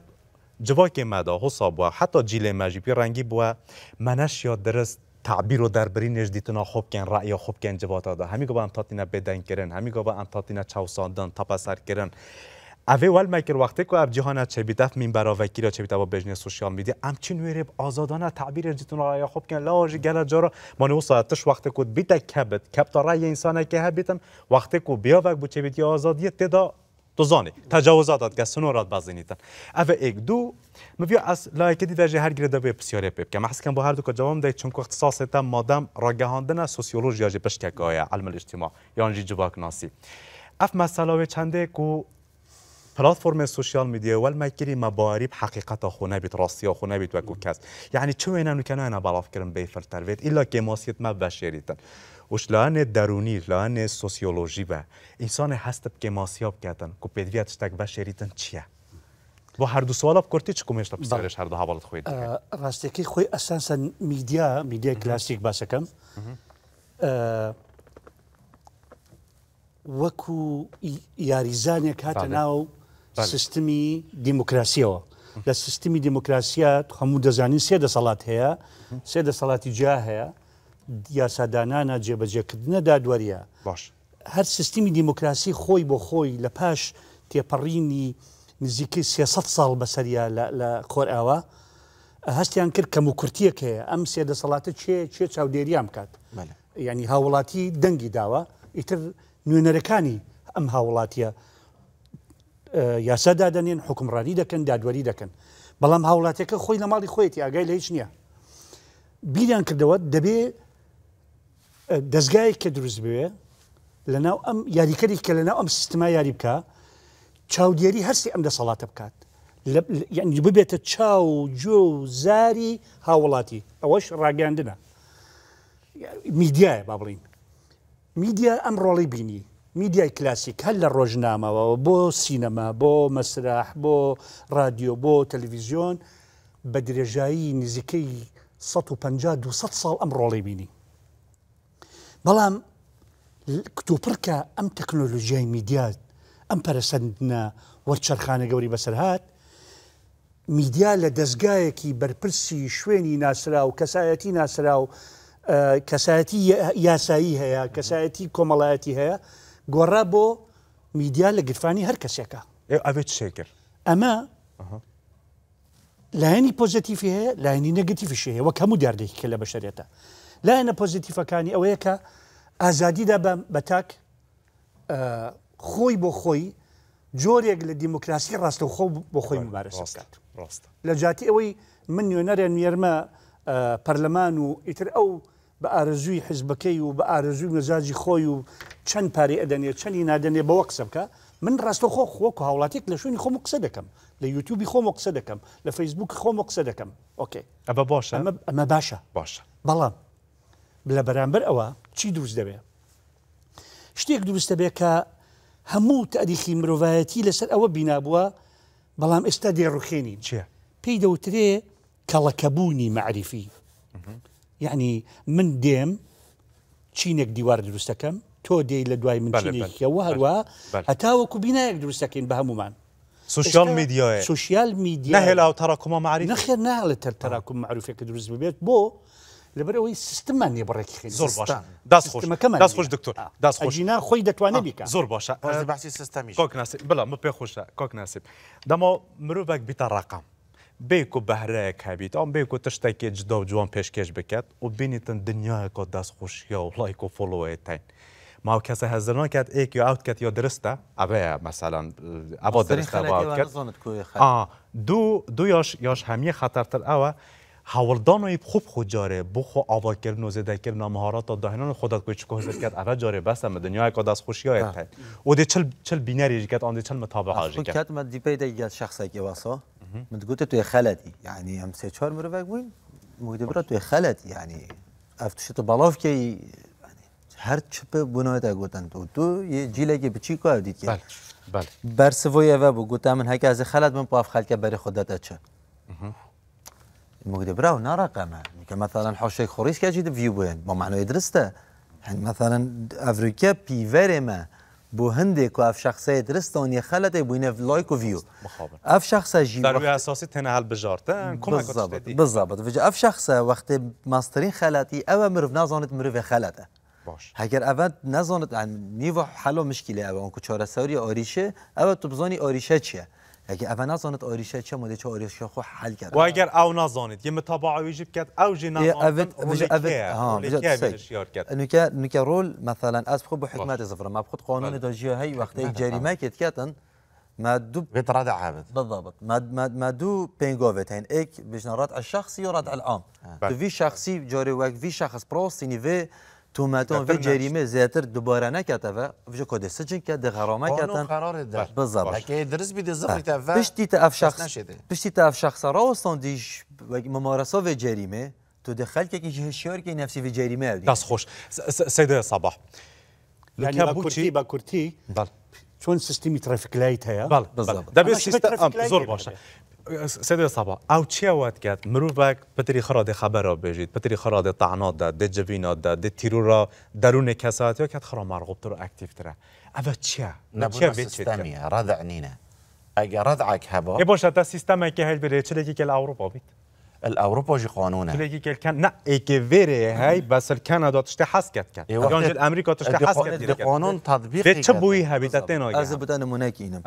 که مدا حسا بوا حتی جیل مجی پی رنگی بوا منش یا درست تعبیر رو در بری نجدیتنا خوب کن رأی خوب کن جواتا دا همی گوبا امتاتینا بدن کرن همی گوبا امتاتینا چوساندن تپسر کرن اوه ول مکر وقتی که اب جهان چبیتف مین برا وکیل چبیتا با بجنی سوشیال میدی امچین ویره آزادانه تعبیر جتون رایا خوب کن لاج گلا جارا او ساعتش وقتی که بیت کبت کبتا رای انسانه که هبیتن وقتی که بیا وک بو چبیتی آزادیت تدا تو زانی تجاوزات داد که سنو راد نیتن اوه ایک دو مبیا از لایک دی درجه هر گیره دبی پسیاره پیپ که محس کن با هر دو که جوام دهی چون که اختصاص تا مادم راگهاندن سوسیولوژیا جی پشکه که علم الاجتماع یا انجی جواک ناسی اف مسئله چنده کو پلتفرم سوشیال میدیا و المکری مباریب حقیقت خونه بیت راستی خونه بیت و کس یعنی چه اینا نکنه اینا بلاف کردن تر وید ایلا که ماسیت ما بشیریتن وش لاانێ دەرونی لاانێ سۆسیۆلۆژی بە ئینسانە هەستە بکێ ماسییا بکاتن و پێدوێت شتێک بە شێریتن چییە؟ بۆ هەردوو سوالە کوردی چ کومێشتا پرش هەردا هەواڵت خۆی ڕاستێکی خۆی ئەسانسە میدیا میدیای کلاسیک باسەکەم وەکو یاریزانێک هاتە ناو سیستمی دیموکراسیەوە. لە سیستمی دیموکراسیات هەموو دەزانین سێ دەسەڵات هەیە سێ دەسەڵاتی جا هەیە یاسادانانە جێبەجێکردنە دادوەریە باش هەر سیستمی دیموکراسی خۆی بۆ خۆی لە پاش تێپەڕینی نزیکی 300 ساڵ بەسەریە لە خۆرئاوە هەستیان کرد کەم و کورتیەک هەیە ئەم سێدەسەڵاتە چێ چێ چاودێریان بکات ینی هاوڵاتی دەنگی داوە ئیتر نوێنەرەکانی ئەم هاوڵاتیە یاسا دادەنێن حکمڕانی دەکەن دادوەری دەکەن بەڵام هاوڵاتەکە خۆی لە ماڵی خۆیەتی ئاگای لە هیچ نییە بیریان کردەوە دەبێت دەستگایە کە دروست بوێ لەناو ئەم یاریکەری کە لەناو ئەم سیستما یاری بکە چاودێری هەرسی ئەم دەسەڵاتە بکات یعنی ببێتە چاو جۆ و زاری هاوڵاتی ئەوەش ڕاگەاندنە میدیایە با بڵین میدیا ئەم ڕۆڵی بینی میدیای کلاسیک هەل لە ڕۆژنامەوە بۆ سینەما بۆ مەسراح بۆ رادیۆ بۆ تەلویزیۆن بە درێژایی نزیکەی 150 200 ساڵ ئەم ڕۆڵی بینی بەڵام کتۆپڕکە ئەم تەکنۆلژیای میدیات ئەم پەرسەندە وەرچەرخانە گەوری بەسەرهات میدیا لە دەستگایەکی بەرپرسی شوێنی ناسرا و کەسایەتی ناسرا و کەسایەتی یاسایی هەیە کەسایەتی کۆمەڵایەتی هەیە گۆڕا بۆ میدیا لە گرفانی هەر کەسێکە ئەوێت شێکرد ئەمە لایەنی پۆزیتیفی هەیە لاینی نەگەتیفیش هەیە وەک هەموو دیاردێکی کە لە بەشرێتە لایەنە پۆزیتیفەکانی ئەوەیە کە ئازادیدا بە تاک خۆی بۆ خۆی جۆرێک لە دیموکراسی ڕاستە و خۆ بۆ خۆی مبارەسکات لە جااتی ئەوەی من نوێنەرێن نێرمە پەرلەمان و ئیتر ئەو بە ئارزووی حزبەکەی و بە ئارزووی مەزاجی خۆی و چەند پارێ ئەدەنێ چەندی نادەنێ بەوە قسە بکە من ڕاستە خۆ خۆک و هاوڵاتێک لە شوێنی خۆم قسە دەکەم لە یوتیوبی خۆم قسە دەکەم لە فەیسبوک خۆم قسە دەکەم ئۆکێ ئەمە باشە باشە بەڵام لە بەرامبەر ئەوە چی دروست دەبێ شتێک دروستە بێ کە هەموو تاریخی مرۆڤایەتی لەسەر ئەوە بینابووە بەڵام ئێستا دێڕوخێنی چێ پێی دەوترێ کەڵەکەبوونی معریفی یعنی من دێم چینێک دیوار دروستەکەم تۆ دێ لە دوای منەوە هەروە هەتاوەکو بینایەک دروستەکەین بە هەمومان سوشال میدیای سوشیال میدیا هێلا و تەراکمە معری نەخێر ناڵێت تەر تەراکم معروفێکە دروست ببێت بۆ لەبەرەوەی سیستممان نێبڕێکی خیلی زۆر باش داستخۆشەکەمان داستخۆش دکتۆر داستخۆشینا خۆی دەتوانێت بیکە زۆر باشە باسی سیستمی کۆکناسب بەڵام پێ خۆشە کۆکناسب دەمە مرۆڤێک بیتە ڕقام بێک و بەهرەیەک هەبیت ئەم بێک و تشتێکی جدا و جوان پشکش بکات و بینیتن دنیاەک و خوش یا لایک و ما ماو کەسە هەزران کات ئێک و ئاوت کات یا درسته درستە ئەوەیە مەسەلاان ئەوە دو دو دوو یاش هەمیە خطرتر اوا و خوب خود جاره بخو آوا کر نوزه دکر نامهارات دهنان خودت کوچ کو حضرت کرد اره جاره بسته ما دنیا کا دست خوشی های ته و ده چل چل بینری کرد آن چل مطابق حاجی کرد کات کت دی یک شخصی که واسا من گفت تو خلدی یعنی هم سه چهار مرو بگوین مویده برا تو خلد یعنی افتوشه تو بلاف که یعنی هر چپ بنوید گوتن تو تو یه جیله که بچی کو دید که بله بله برسوی اوه بو گفتم من هک از خلد من پاف خلد که برای خودت اچه براو ونا که مثلا حوشیک خوریش كاجي فيو بوين ما معنى درسته يعني مثلا افريكا بيفيري ما بو هندك اف شخصية درستون خلت بوين في ویو وفيو اف شخصة جي در وقت... اساسي تنها بالضبط بالضبط فجا اف شخصة وقت ماسترين خلتي او میرو نزانت مرف خلته باش اگر اول نزانت یعنی نیو حل مشکلی اول اون که چهار سوری آریشه اول تو بزانی آریشه چیه اگه اول نزانید آریشه چه مده چه آریشه خو حل کرد و اگر او نزانید یه متابعه ویجب کرد او جی نزانید نکه نکه رول مثلا از خود به حکمت زفرم ما خود قانون داجی هی وقتی جریمه کت کردن ما دو بترادع عابد بالضبط ما ما ما دو بينغوفيت هن ایک بجنا ردع الشخصي وردع العام تو وی شخصی جاری وقت وی شخص بروستيني في تهمتان و جریمه زیاتر دوباره نکته و وجه کد سجن که ده غرامه کتن قرار که درس بده زبط و پشتی اف شخص پشتی اف شخص را استاندیش ممارسه و جریمه تو دخل که هشیار که نفسی و جریمه دست خوش سید صباح یعنی یعنی با باکورتی بل چون سیستمی ترافیکلایت هەیە دەبێت سیستم زۆر باشه سيدي صبا او تشياوات كات مروفك بتري پتری دي خبرو بيجيت بتري خرا دي طعنات دا دي جبينات دا دي تيرورا درون كاسات كات خرا مرغوب ترو اكتيف ترى افا تشيا نبونا سيستمية رضعنينا اجا رضعك هبا يبوش هتا سيستمك هل کل اروپا بیت الاوروبا جي قانونه كليكي كل كان نا ايكي فيري هاي بس الكندا تشتي كات كان يوجد الامريكا تشتي كات دي قانون تطبيقي تشبوي تشبويها بتاتين اوجا از بدنا مناك اينم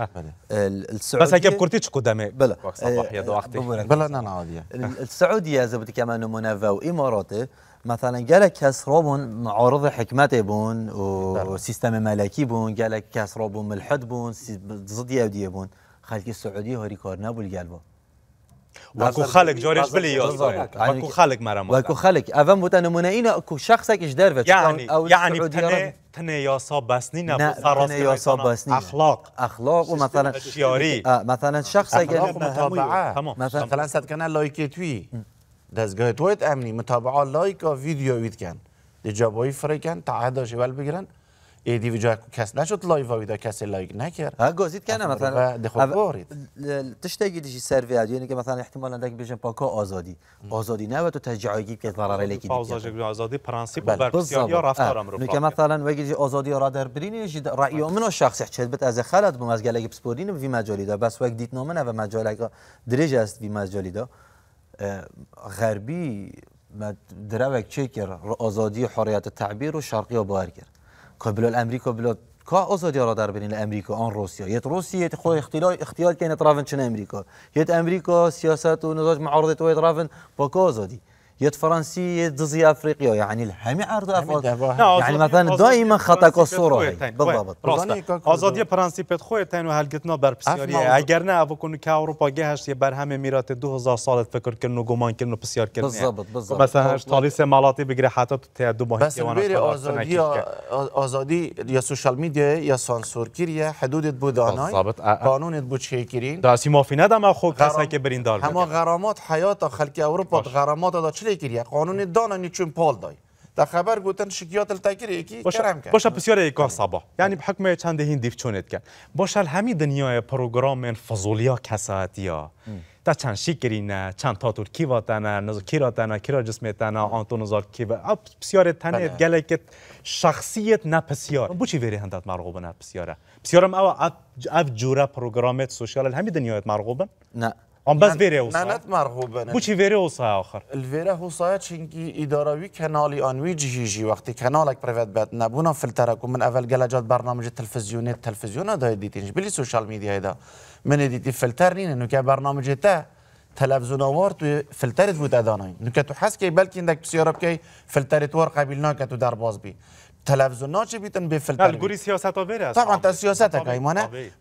السعوديه بس هيك تشكو دمي بلا صباح يا بلا انا عاديه السعوديه از بدك كمان منافا واماراتي مثلا قالك روبون معارض حكمته بون وسيستم ملكي بون قالك روبون ملحد بون ضد يهوديه بون خلك السعوديه هوري كورنا بالقلبه وەکو خلق جۆرەش بلی وەکو و بله، آره. یعنی کو خالق، خەک ئەڤم بۆتە نمونەینە کو شخصێکیش دەربێت یعنی تن یاسا بەستنی یاسا بسنی اخلاق اخلاق و مثلا شیاری مثلا متابعه مثلا کنه لایک توی توی امنی متابعه لایک و ویدیو کن دجابایی فریکن تعهداشی وەل بگیرن ایدی و جای کس نشد لایو ویدا کسی لایک نکرد ها گازید کنه مثلا تشتگی جی سروی هد یعنی که مثلا احتمالا دک بجن پاکا آزادی آزادی نه و تو تجعیگی که ضرر لکی دیگه آزادی و برکسیار یا رفتارم امر نه که مثلا وگی آزادی را در برین یجی رأی بله. منو شخصی چد بت از خلد بم از گلگ بسپورین وی مجالی دا بس وقت دیت نامه و و مجالگ درج است وی مجالی دا غربی درک چه کرد آزادی حریت تعبیر و شرقی و باور کرد قبل الامريكا بلا كا ازاد آزادی در بين الامريكا آن روسيا يت روسيا يت خو اختلال اختيار كاين ترافن چن امريكا يت امريكا سياسات و معارضه تو ترافن بوكو ازادي يد فرنسي يد زي افريقيا يعني الهمي عرض افريقيا يعني مثلا دائما خطا كسوره بالضبط آزادی پرنسیپت خودتن و هلگتنا بر پسیاری اگر نه او کنه که اروپا گهشت بر همه میرات 2000 سالت فکر کن و گمان کردن بسيار كن بالضبط بالضبط خب، مثلا خب، تالیس مالاتی بگیره حتی تو تعدد با بس بیر ازادی آزادی یا سوشال میدیا یا سانسور کریه حدودت بود دانای خب، قانونت بود چه کرین داسی مافی ندم خود که برین بریندار همه غرامات حیات خلق اروپا غرامات داد قانون دانانی چون پال دای در خبر گوتن شکیات التکری یکی کرم کرد باشه بسیار یک آره. صبا یعنی حکم چند هین دیف چونت کرد باشه همی دنیای پروگرام فضولیا کساتیا تا چند نه چند تا ترکی واتنه نزو کیرا تنه جسمه نه آنتون زار کی و بسیار تنه گله که شخصیت نه بسیار بو چی وری هندت مرغوب نه بسیاره بسیارم او اف جوره پروگرامت سوشال همی دنیایت مرغوبن نه Ama ben veri olsa. Menet merhubenin. Bu çi veri olsa ahir. Veri olsa çünkü idaravi kanali anvi cihici vakti kanalak privat betne buna filtre ku min evvel geleceğiz barnamıcı televizyonu televizyona da editin. Bili sosyal medyaya da. Min editi filtre nine nuke barnamıcı te. تلفزيون اوار تو فلترت متدانين نكتو حس كي بلكي عندك بسيارة بكي فلترت ور قبل ناكتو دار باز بي تلویزیون ناچه بیتن به فیلتر الگوری بله، سیاست ها بره طبعا تا سیاست ها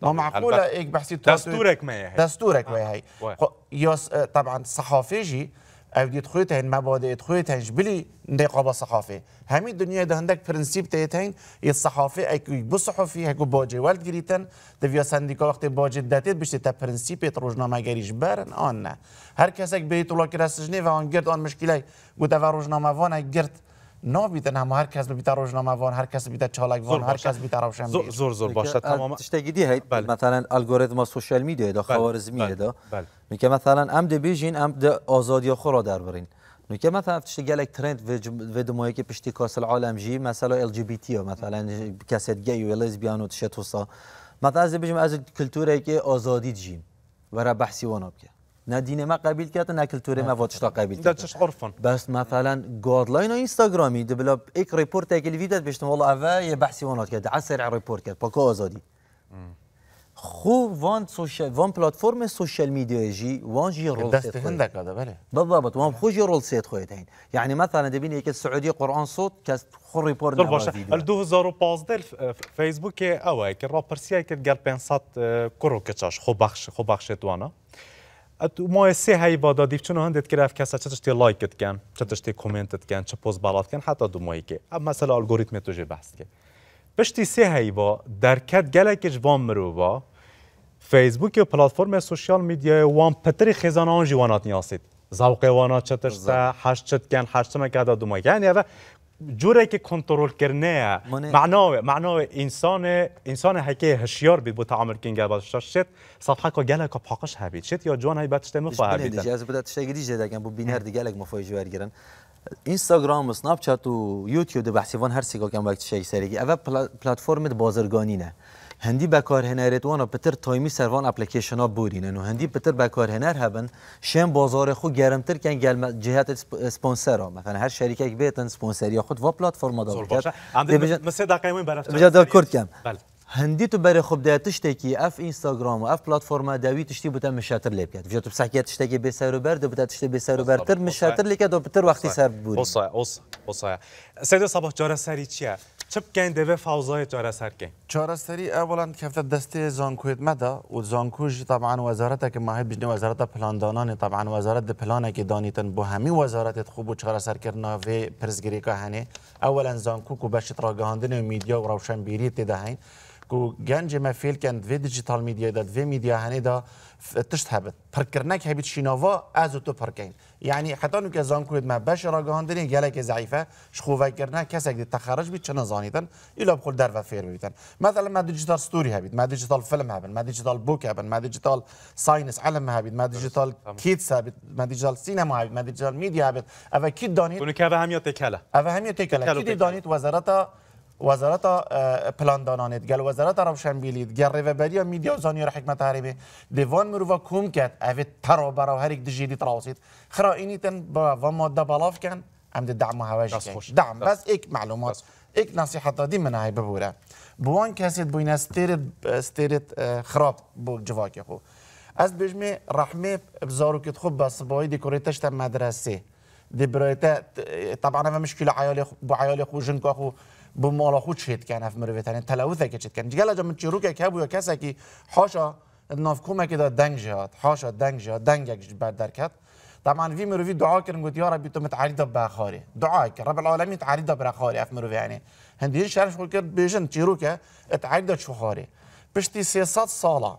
ما معقول یک بحثی تو دستورک میه دستورک میه خب، یا طبعا صحافی جی اودیت خویت هن مبادئت خویت هنش بلی نقاب صحافه همین دنیا ده هندک پرنسیب تیت هن یه صحافه ایکی بو صحافی هکو باجه ولد گریتن دویا سندیکا وقت باجه دتید بشتی تا پرنسیب تا روزنامه گریش برن آن نه هر کسک بیت الله کرسجنه و آن گرد آن مشکلی گوته و روزنامه وانه گرد نابیده نما هر کس بیده وان هر کس چالک وان هر کس بیده روشنبیر زور زور باشه تمام تشتگیدی هی بله. مثلا الگوریتم سوشال میدیا دا بله. خوارزمی بله. دا میکه بله. میگه مثلا ام ده بیجین ام دی آزادی خورا در برین که مثلا تشتی گلک ترند و دمایی که پشتی کاس العالم جی مثلا ال جی بی تی مثلا کسیت گی و بیان و تشت حسا مثلا از بجم از که آزادی جیم و را بحثی وانا بکه نه دین ما قبیل کرد نه کلتور ما واتش تا قبیل کرد داشت عرفن بس مثلا گادلاین اینستاگرامی دبلا یک رپورت اگه داد بشتم والله اول یه بحثی وانات کرد عصر رپورت کرد پاکا آزادی خو وان سوشيال وان پلتفرم السوشيال ميديا جي وان جي رول دست عندك هذا بله بالضبط وان خو جي رول سیت خویت تاين یعنی مثلا دبین یک سعودی قران صوت کس خو ريبورت دو هزار و اه، فيسبوك او هيك الرابر سي هيك قال بين صات اه، كرو كتاش خو بخش خو بخش توانا ات ما سه هی با دادیف چون هندت که رفته کسات چطورش تی لایک کت کن چطورش تی کامنت کت کن چپوز بالات کن حتی دو ماهی که اب مثلا الگوریتم تو جی بحث که پشتی سه هی با در کد گله وام مرو با فیس بوک یا پلیت فرم سوشیال می دیا وام پتری خزانه وانات نیاسید نیاست وانات واند چطورش تا حاشت کن حاشت مکه داد دو ماهی یعنی اوه جوری که کنترل کرنه معنای معنای انسان انسان حکی هشیار بی بو تعامل کنگه با شت صفحه کو گله کو پاقش هبید شت یا جوان های بتشت مفا هبید دیگه از بده دیگه گریجه دکن بو بینر دیگه لگ مفای جوار گرن اینستاگرام و سناب چات و یوتیوب ده بحثیوان هر سیگا کم وقت شی سریگی اول پلتفرم بازرگانی نه هندی هنریت وانا پتر تایمی سروان اپلیکیشن ها بورینن و هندی پتر هنر هبن شم بازار خو جهت ها جهات هر شرکت یک بیتن بێتن سپۆنسەریە خود وا کرد کم بله. هندی تو برای دیت خوبدای که اف اینستاگرام و اف پلتفرم دوی تشتی بتە مشاتر لێ بکات ژێت ساکێت تشتێکی بێسەروبەر بوده تشتی تر مشاتر لێکە دو پتر وقتی سەر بوو سەدە صبح چهار سری چیه؟ چپ کن دو فوزای چاره سر کن چاره سری اولا کفت دسته زانکویت مدا و زانکوش طبعا وزارت که ماهی بجنه وزارت پلاندانان طبعا وزارت ده پلانه که دانیتن بو همی وزارت خوب و چاره سر کرنا و پرزگری که هنه اولا زانکو کو بشت را و میدیا و روشن بیری تدهین کو گنج ما فیل دو دیجیتال میدیا داد و میدیا هنی دا تشت هبت پرکرنک هبت شیناوا از تو پرکین یعنی حتی نو که زان کرد ما بش را گهاندنی گله که ضعیفه شخوه کرنه کسک دی تخرج بیت چنان زانیدن ایلا بخول در و فیر بیتن مثلا ما دیجیتال ستوری هبید ما دیجیتال فیلم هبن ما دیجیتال بوک هبن ما دیجیتال ساینس علم هبید ما دیجیتال کیتس هبید ما دیجیتال سینما هبید ما دیجیتال میدیا هبید اوه کی دانید؟ اونو که اوه همیت تکله اوه همیت تکله کی دانید وزارت وزارت آه، پلان دانانید گل وزارت روشنبیلید گل بری و میدیا زانی را حکمت هریمه دیوان مروفا کم کرد اوی ترا برا هریک دجیدی تراوسید خرا اینی تن با و ماده بلاف کن ام دعم هواش دعم بس ایک معلومات ایک نصیحت دی منعی ببوره بوان کسید بوینه ستیرت, اه، اه، خراب بو جواکی خو از بجمه رحمه بزارو کت خوب بس بایی دیکوریتش تا مدرسه برایت طبعا انا مشكله عیال خو, عيالي خو جنكو خو به مالا خود شید کن اف مروی تنین تلوث که چید کن جگل اجا من چیرو که که بویا کسی که حاشا نافکومه که دا دنگ جهاد حاشا دنگ جهاد دنگ اگش بردر کد طبعا في مروفي دعاء كرن قلت يا ربي تم تعريضه باخاري دعاء رب العالمين تعريضه براخاري اف مروفي يعني هندي شرف شو كرد بيجن تيروكا تعريضه شو خاري بشتي سياسات صالة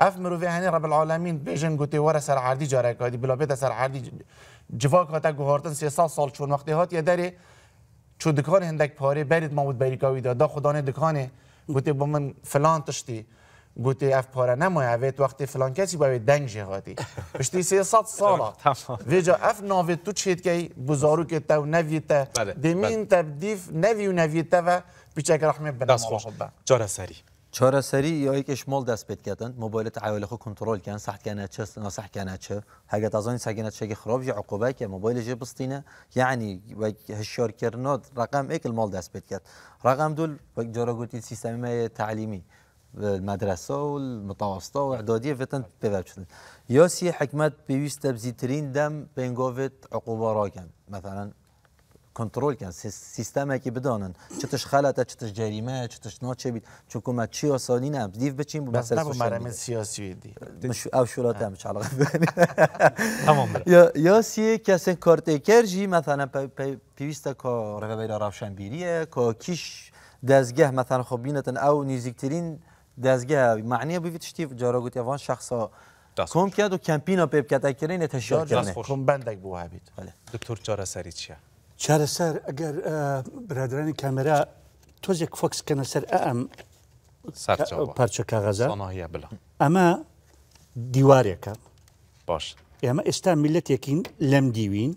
اف مروفي يعني رب العالمين بيجن قلت ورا سر عردي جارك هادي بلا بيتا سر عردي جواك هاتا جوهرتن سياسات صال شون وقتي هات يا داري چو دکان هندک پاره بله برید بود بریکاوی داد دا خدان دکانه گوته با من فلان تشتی گوته اف پاره نمای اوید وقتی فلان کسی باید دنگ جهاتی پشتی سه ست سالا *laughs* ویجا اف ناوید تو چید که بزارو که تو نوید تا بله، دمین بله. تبدیف نوی و نوید تا و پیچک رحمه بنام آخو با سری سری یا چارەسەری یایەک شمال دەست پێکەن مۆبایلت ئاولەخ کنتترۆلکەن چه چ از اون هەگە تازانی ساگەنە عقوبه که موبایل جی بستینه یعنی کردند، رقم یک مال دست بد کرد رقم دول وەک سیستمی سیستمی تعلیمی مدرسه و متوسطه و اعدادیه شدن یا سی حکمت دم بزیترین دەم را کن مثلا کنترل کن سیستم که بدانن چطورش خلطه چتش جریمه چتش ناچه بید چون که چی آسانی نم دیو بچین بس مثلا سوشال مرم سیاسی دی مش او شولات هم چالا تمام بله. یا یا سی کسی کارت کرجی مثلا پیوستا کا روشن روشنبیریه کا کیش دزگه مثلا خب بینتن او نیزیکترین دزگه معنی بیویت شتی جارا گوت اوان شخصا کم کرد و کمپینا پیپ کتک کرین تشکر کم بندک بو بید بله. دکتر چاره سری چیه چارەسەر ئەگەر برادرانی کامێرا تۆزێک فۆکسکەنە سەر ئەم پارچە کاغەزە بڵ ئەمە دیوارێکە باش ئێمە ئێستا میلەتێکین لەم دیوین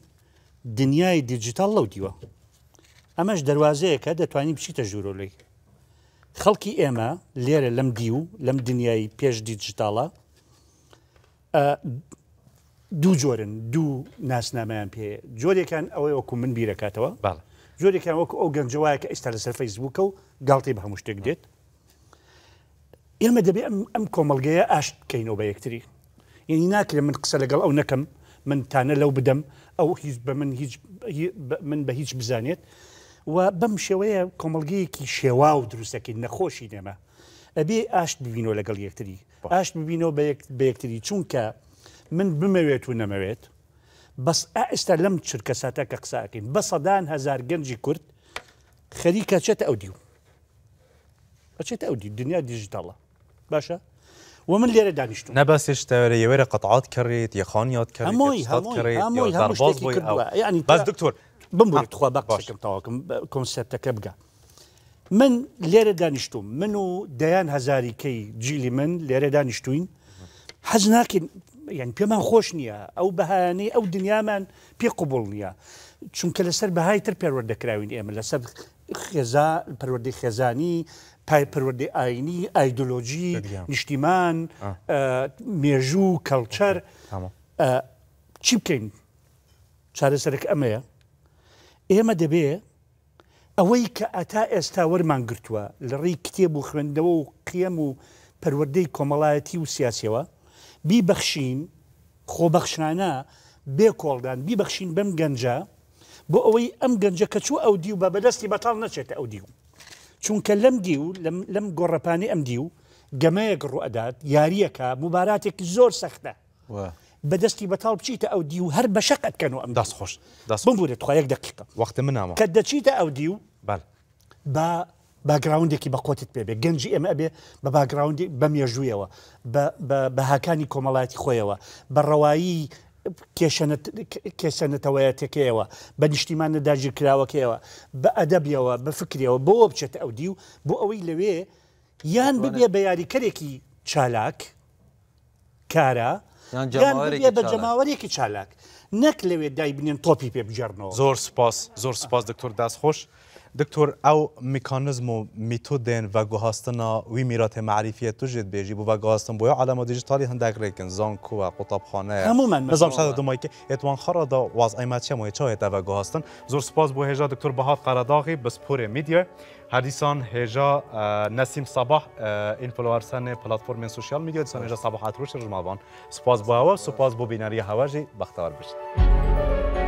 دنیای دیجیتال لەو دیوە ئەمەش دەواازەیەکە دەتوانین بچیتە ژوورۆلی خەڵکی ئێمە لێرە لەم دی و لەم دنیای پێش دیجیتاڵە دوو جۆرن دوو ناسنامەیان پێ جۆرێکان ئەوەی وەکو من بیرەکاتەوە جۆرێکان وەکو ئەو گەنجواایە کە ئێستا لەسەر فەیسبووکە و گڵتی بە هەموو شتێک دێت ئێمە دەبێ ئەم کۆمەلگەیە ئاشت بکەینەوە بە یەکتری یعنی ناکرێ من قسە لەگەڵ ئەو نەکەم من تانە لەو بدەم ئەو هیچ بە من هیچ من بە هیچ بزانێت و بەم شێوەیە کۆمەلگەیەکی شێوا و دروستەکەی نەخۆشی نێمە ئەبێ ئاشت ببینەوە لەگەڵ یەکتری ئاشت ببینەوە بە یەکتری چونکە من بمويت ونمويت بس استلمت شركاتا كقساكين بس دان هزار جنجي كرت خريكة شت أوديو شت أوديو الدنيا ديجيتالة باشا ومن اللي يرد عنيشتو نبس يشتري يورا قطعات كريت يخانيات كريت هموي هموي هموي هموي يعني بس دكتور بمبو يتخوى باقي شكم طواكم كونسيبتا كبقى من ليره دانشتو منو ديان هزاري كي جيلي من ليره دانشتوين حزناكن یعنی پێمان خۆش نییە ئەو بەهانەی ئەو دنیامان پێ قوبڵ نییە چونکە لەسەر بەهایتر پەروەردەکراوین ئێمە لەسەر خێزا پەروەردەی خێزانی پای پەروەردەی ئاینی ئایدۆلۆژی نیشتیمان مێژوو کەلچەر چی بکەین چارەسەرک ئەمەیە ئێمە دەبێ ئەوەی کە ئەتا ئێستا وەرمان گرتووە لە ڕێی کتێب و خوێندەوە و قیەم و پەروەردەی کۆمەڵایەتی و سیاسەوە بیبەخشین خۆبەخشانە بێ کۆڵدان بیبەخشین بەم گەنجە بۆ ئەوەی ئەم گەنجە کە چوو ئەو دیو بە بەدەستی بەتاڵ نەچێتە ئەو دیو چونکە لەم دی و لەم گۆڕەپانی ئەم دی و گەمەیەک ڕوئدات یاریەکە مباراتێکی زۆر سەختە بەدەستی بەتاڵ بچیتە ئەو دی و هەر بە شقت کەن و ئەم داست خۆش دەست بم بورێت خۆ یەک دقیقە وەختە منامە کە دەچیتە ئەو دی و بە باگراوندێکی بە قوتت پێبێ گەنجی ئێمە ئەبێ بە باگراوندی بەمێژوویەوە بە هاکانی کۆمەڵاتی خۆیەوە بە ڕەوایی کێشەنەتەوەیەتەکەیەوە بە نیشتیمانە داگیرراوەکەیەوە بە ئەدەبیەوە بە فکرەوە بۆ بچێتە ئەو دی و بۆ ئەوەی لەوێ یان ببێ بە یاریکەرێکی چالاک کارە بە جەماوەرێکی چالاک نەک لەوێ دایبنین تۆپی پێ بجارنەوە زۆر سپاس زۆر سپاس دکتۆر داست خۆش. دکتر او میکانیزم و میتودن و گوهاستن وی میرات معرفی جد بیجی بو و گوهاستن بویا و دیجیتالی هندگ ریکن کو و قطاب خانه نظام دو مایی که اتوان خرا دا واز ایمت چه چا هیتا و گوهاستن زور سپاس بو هیجا دکتر بهاد قراداغی بس پور میدیا هردیسان هیجا نسیم صباح اینفلوئنسر پلاتفورم سوشیال میدیا دیسان هیجا صباحات روش سپاس بو هوا سپاس بو بینری هواجی بختار بشید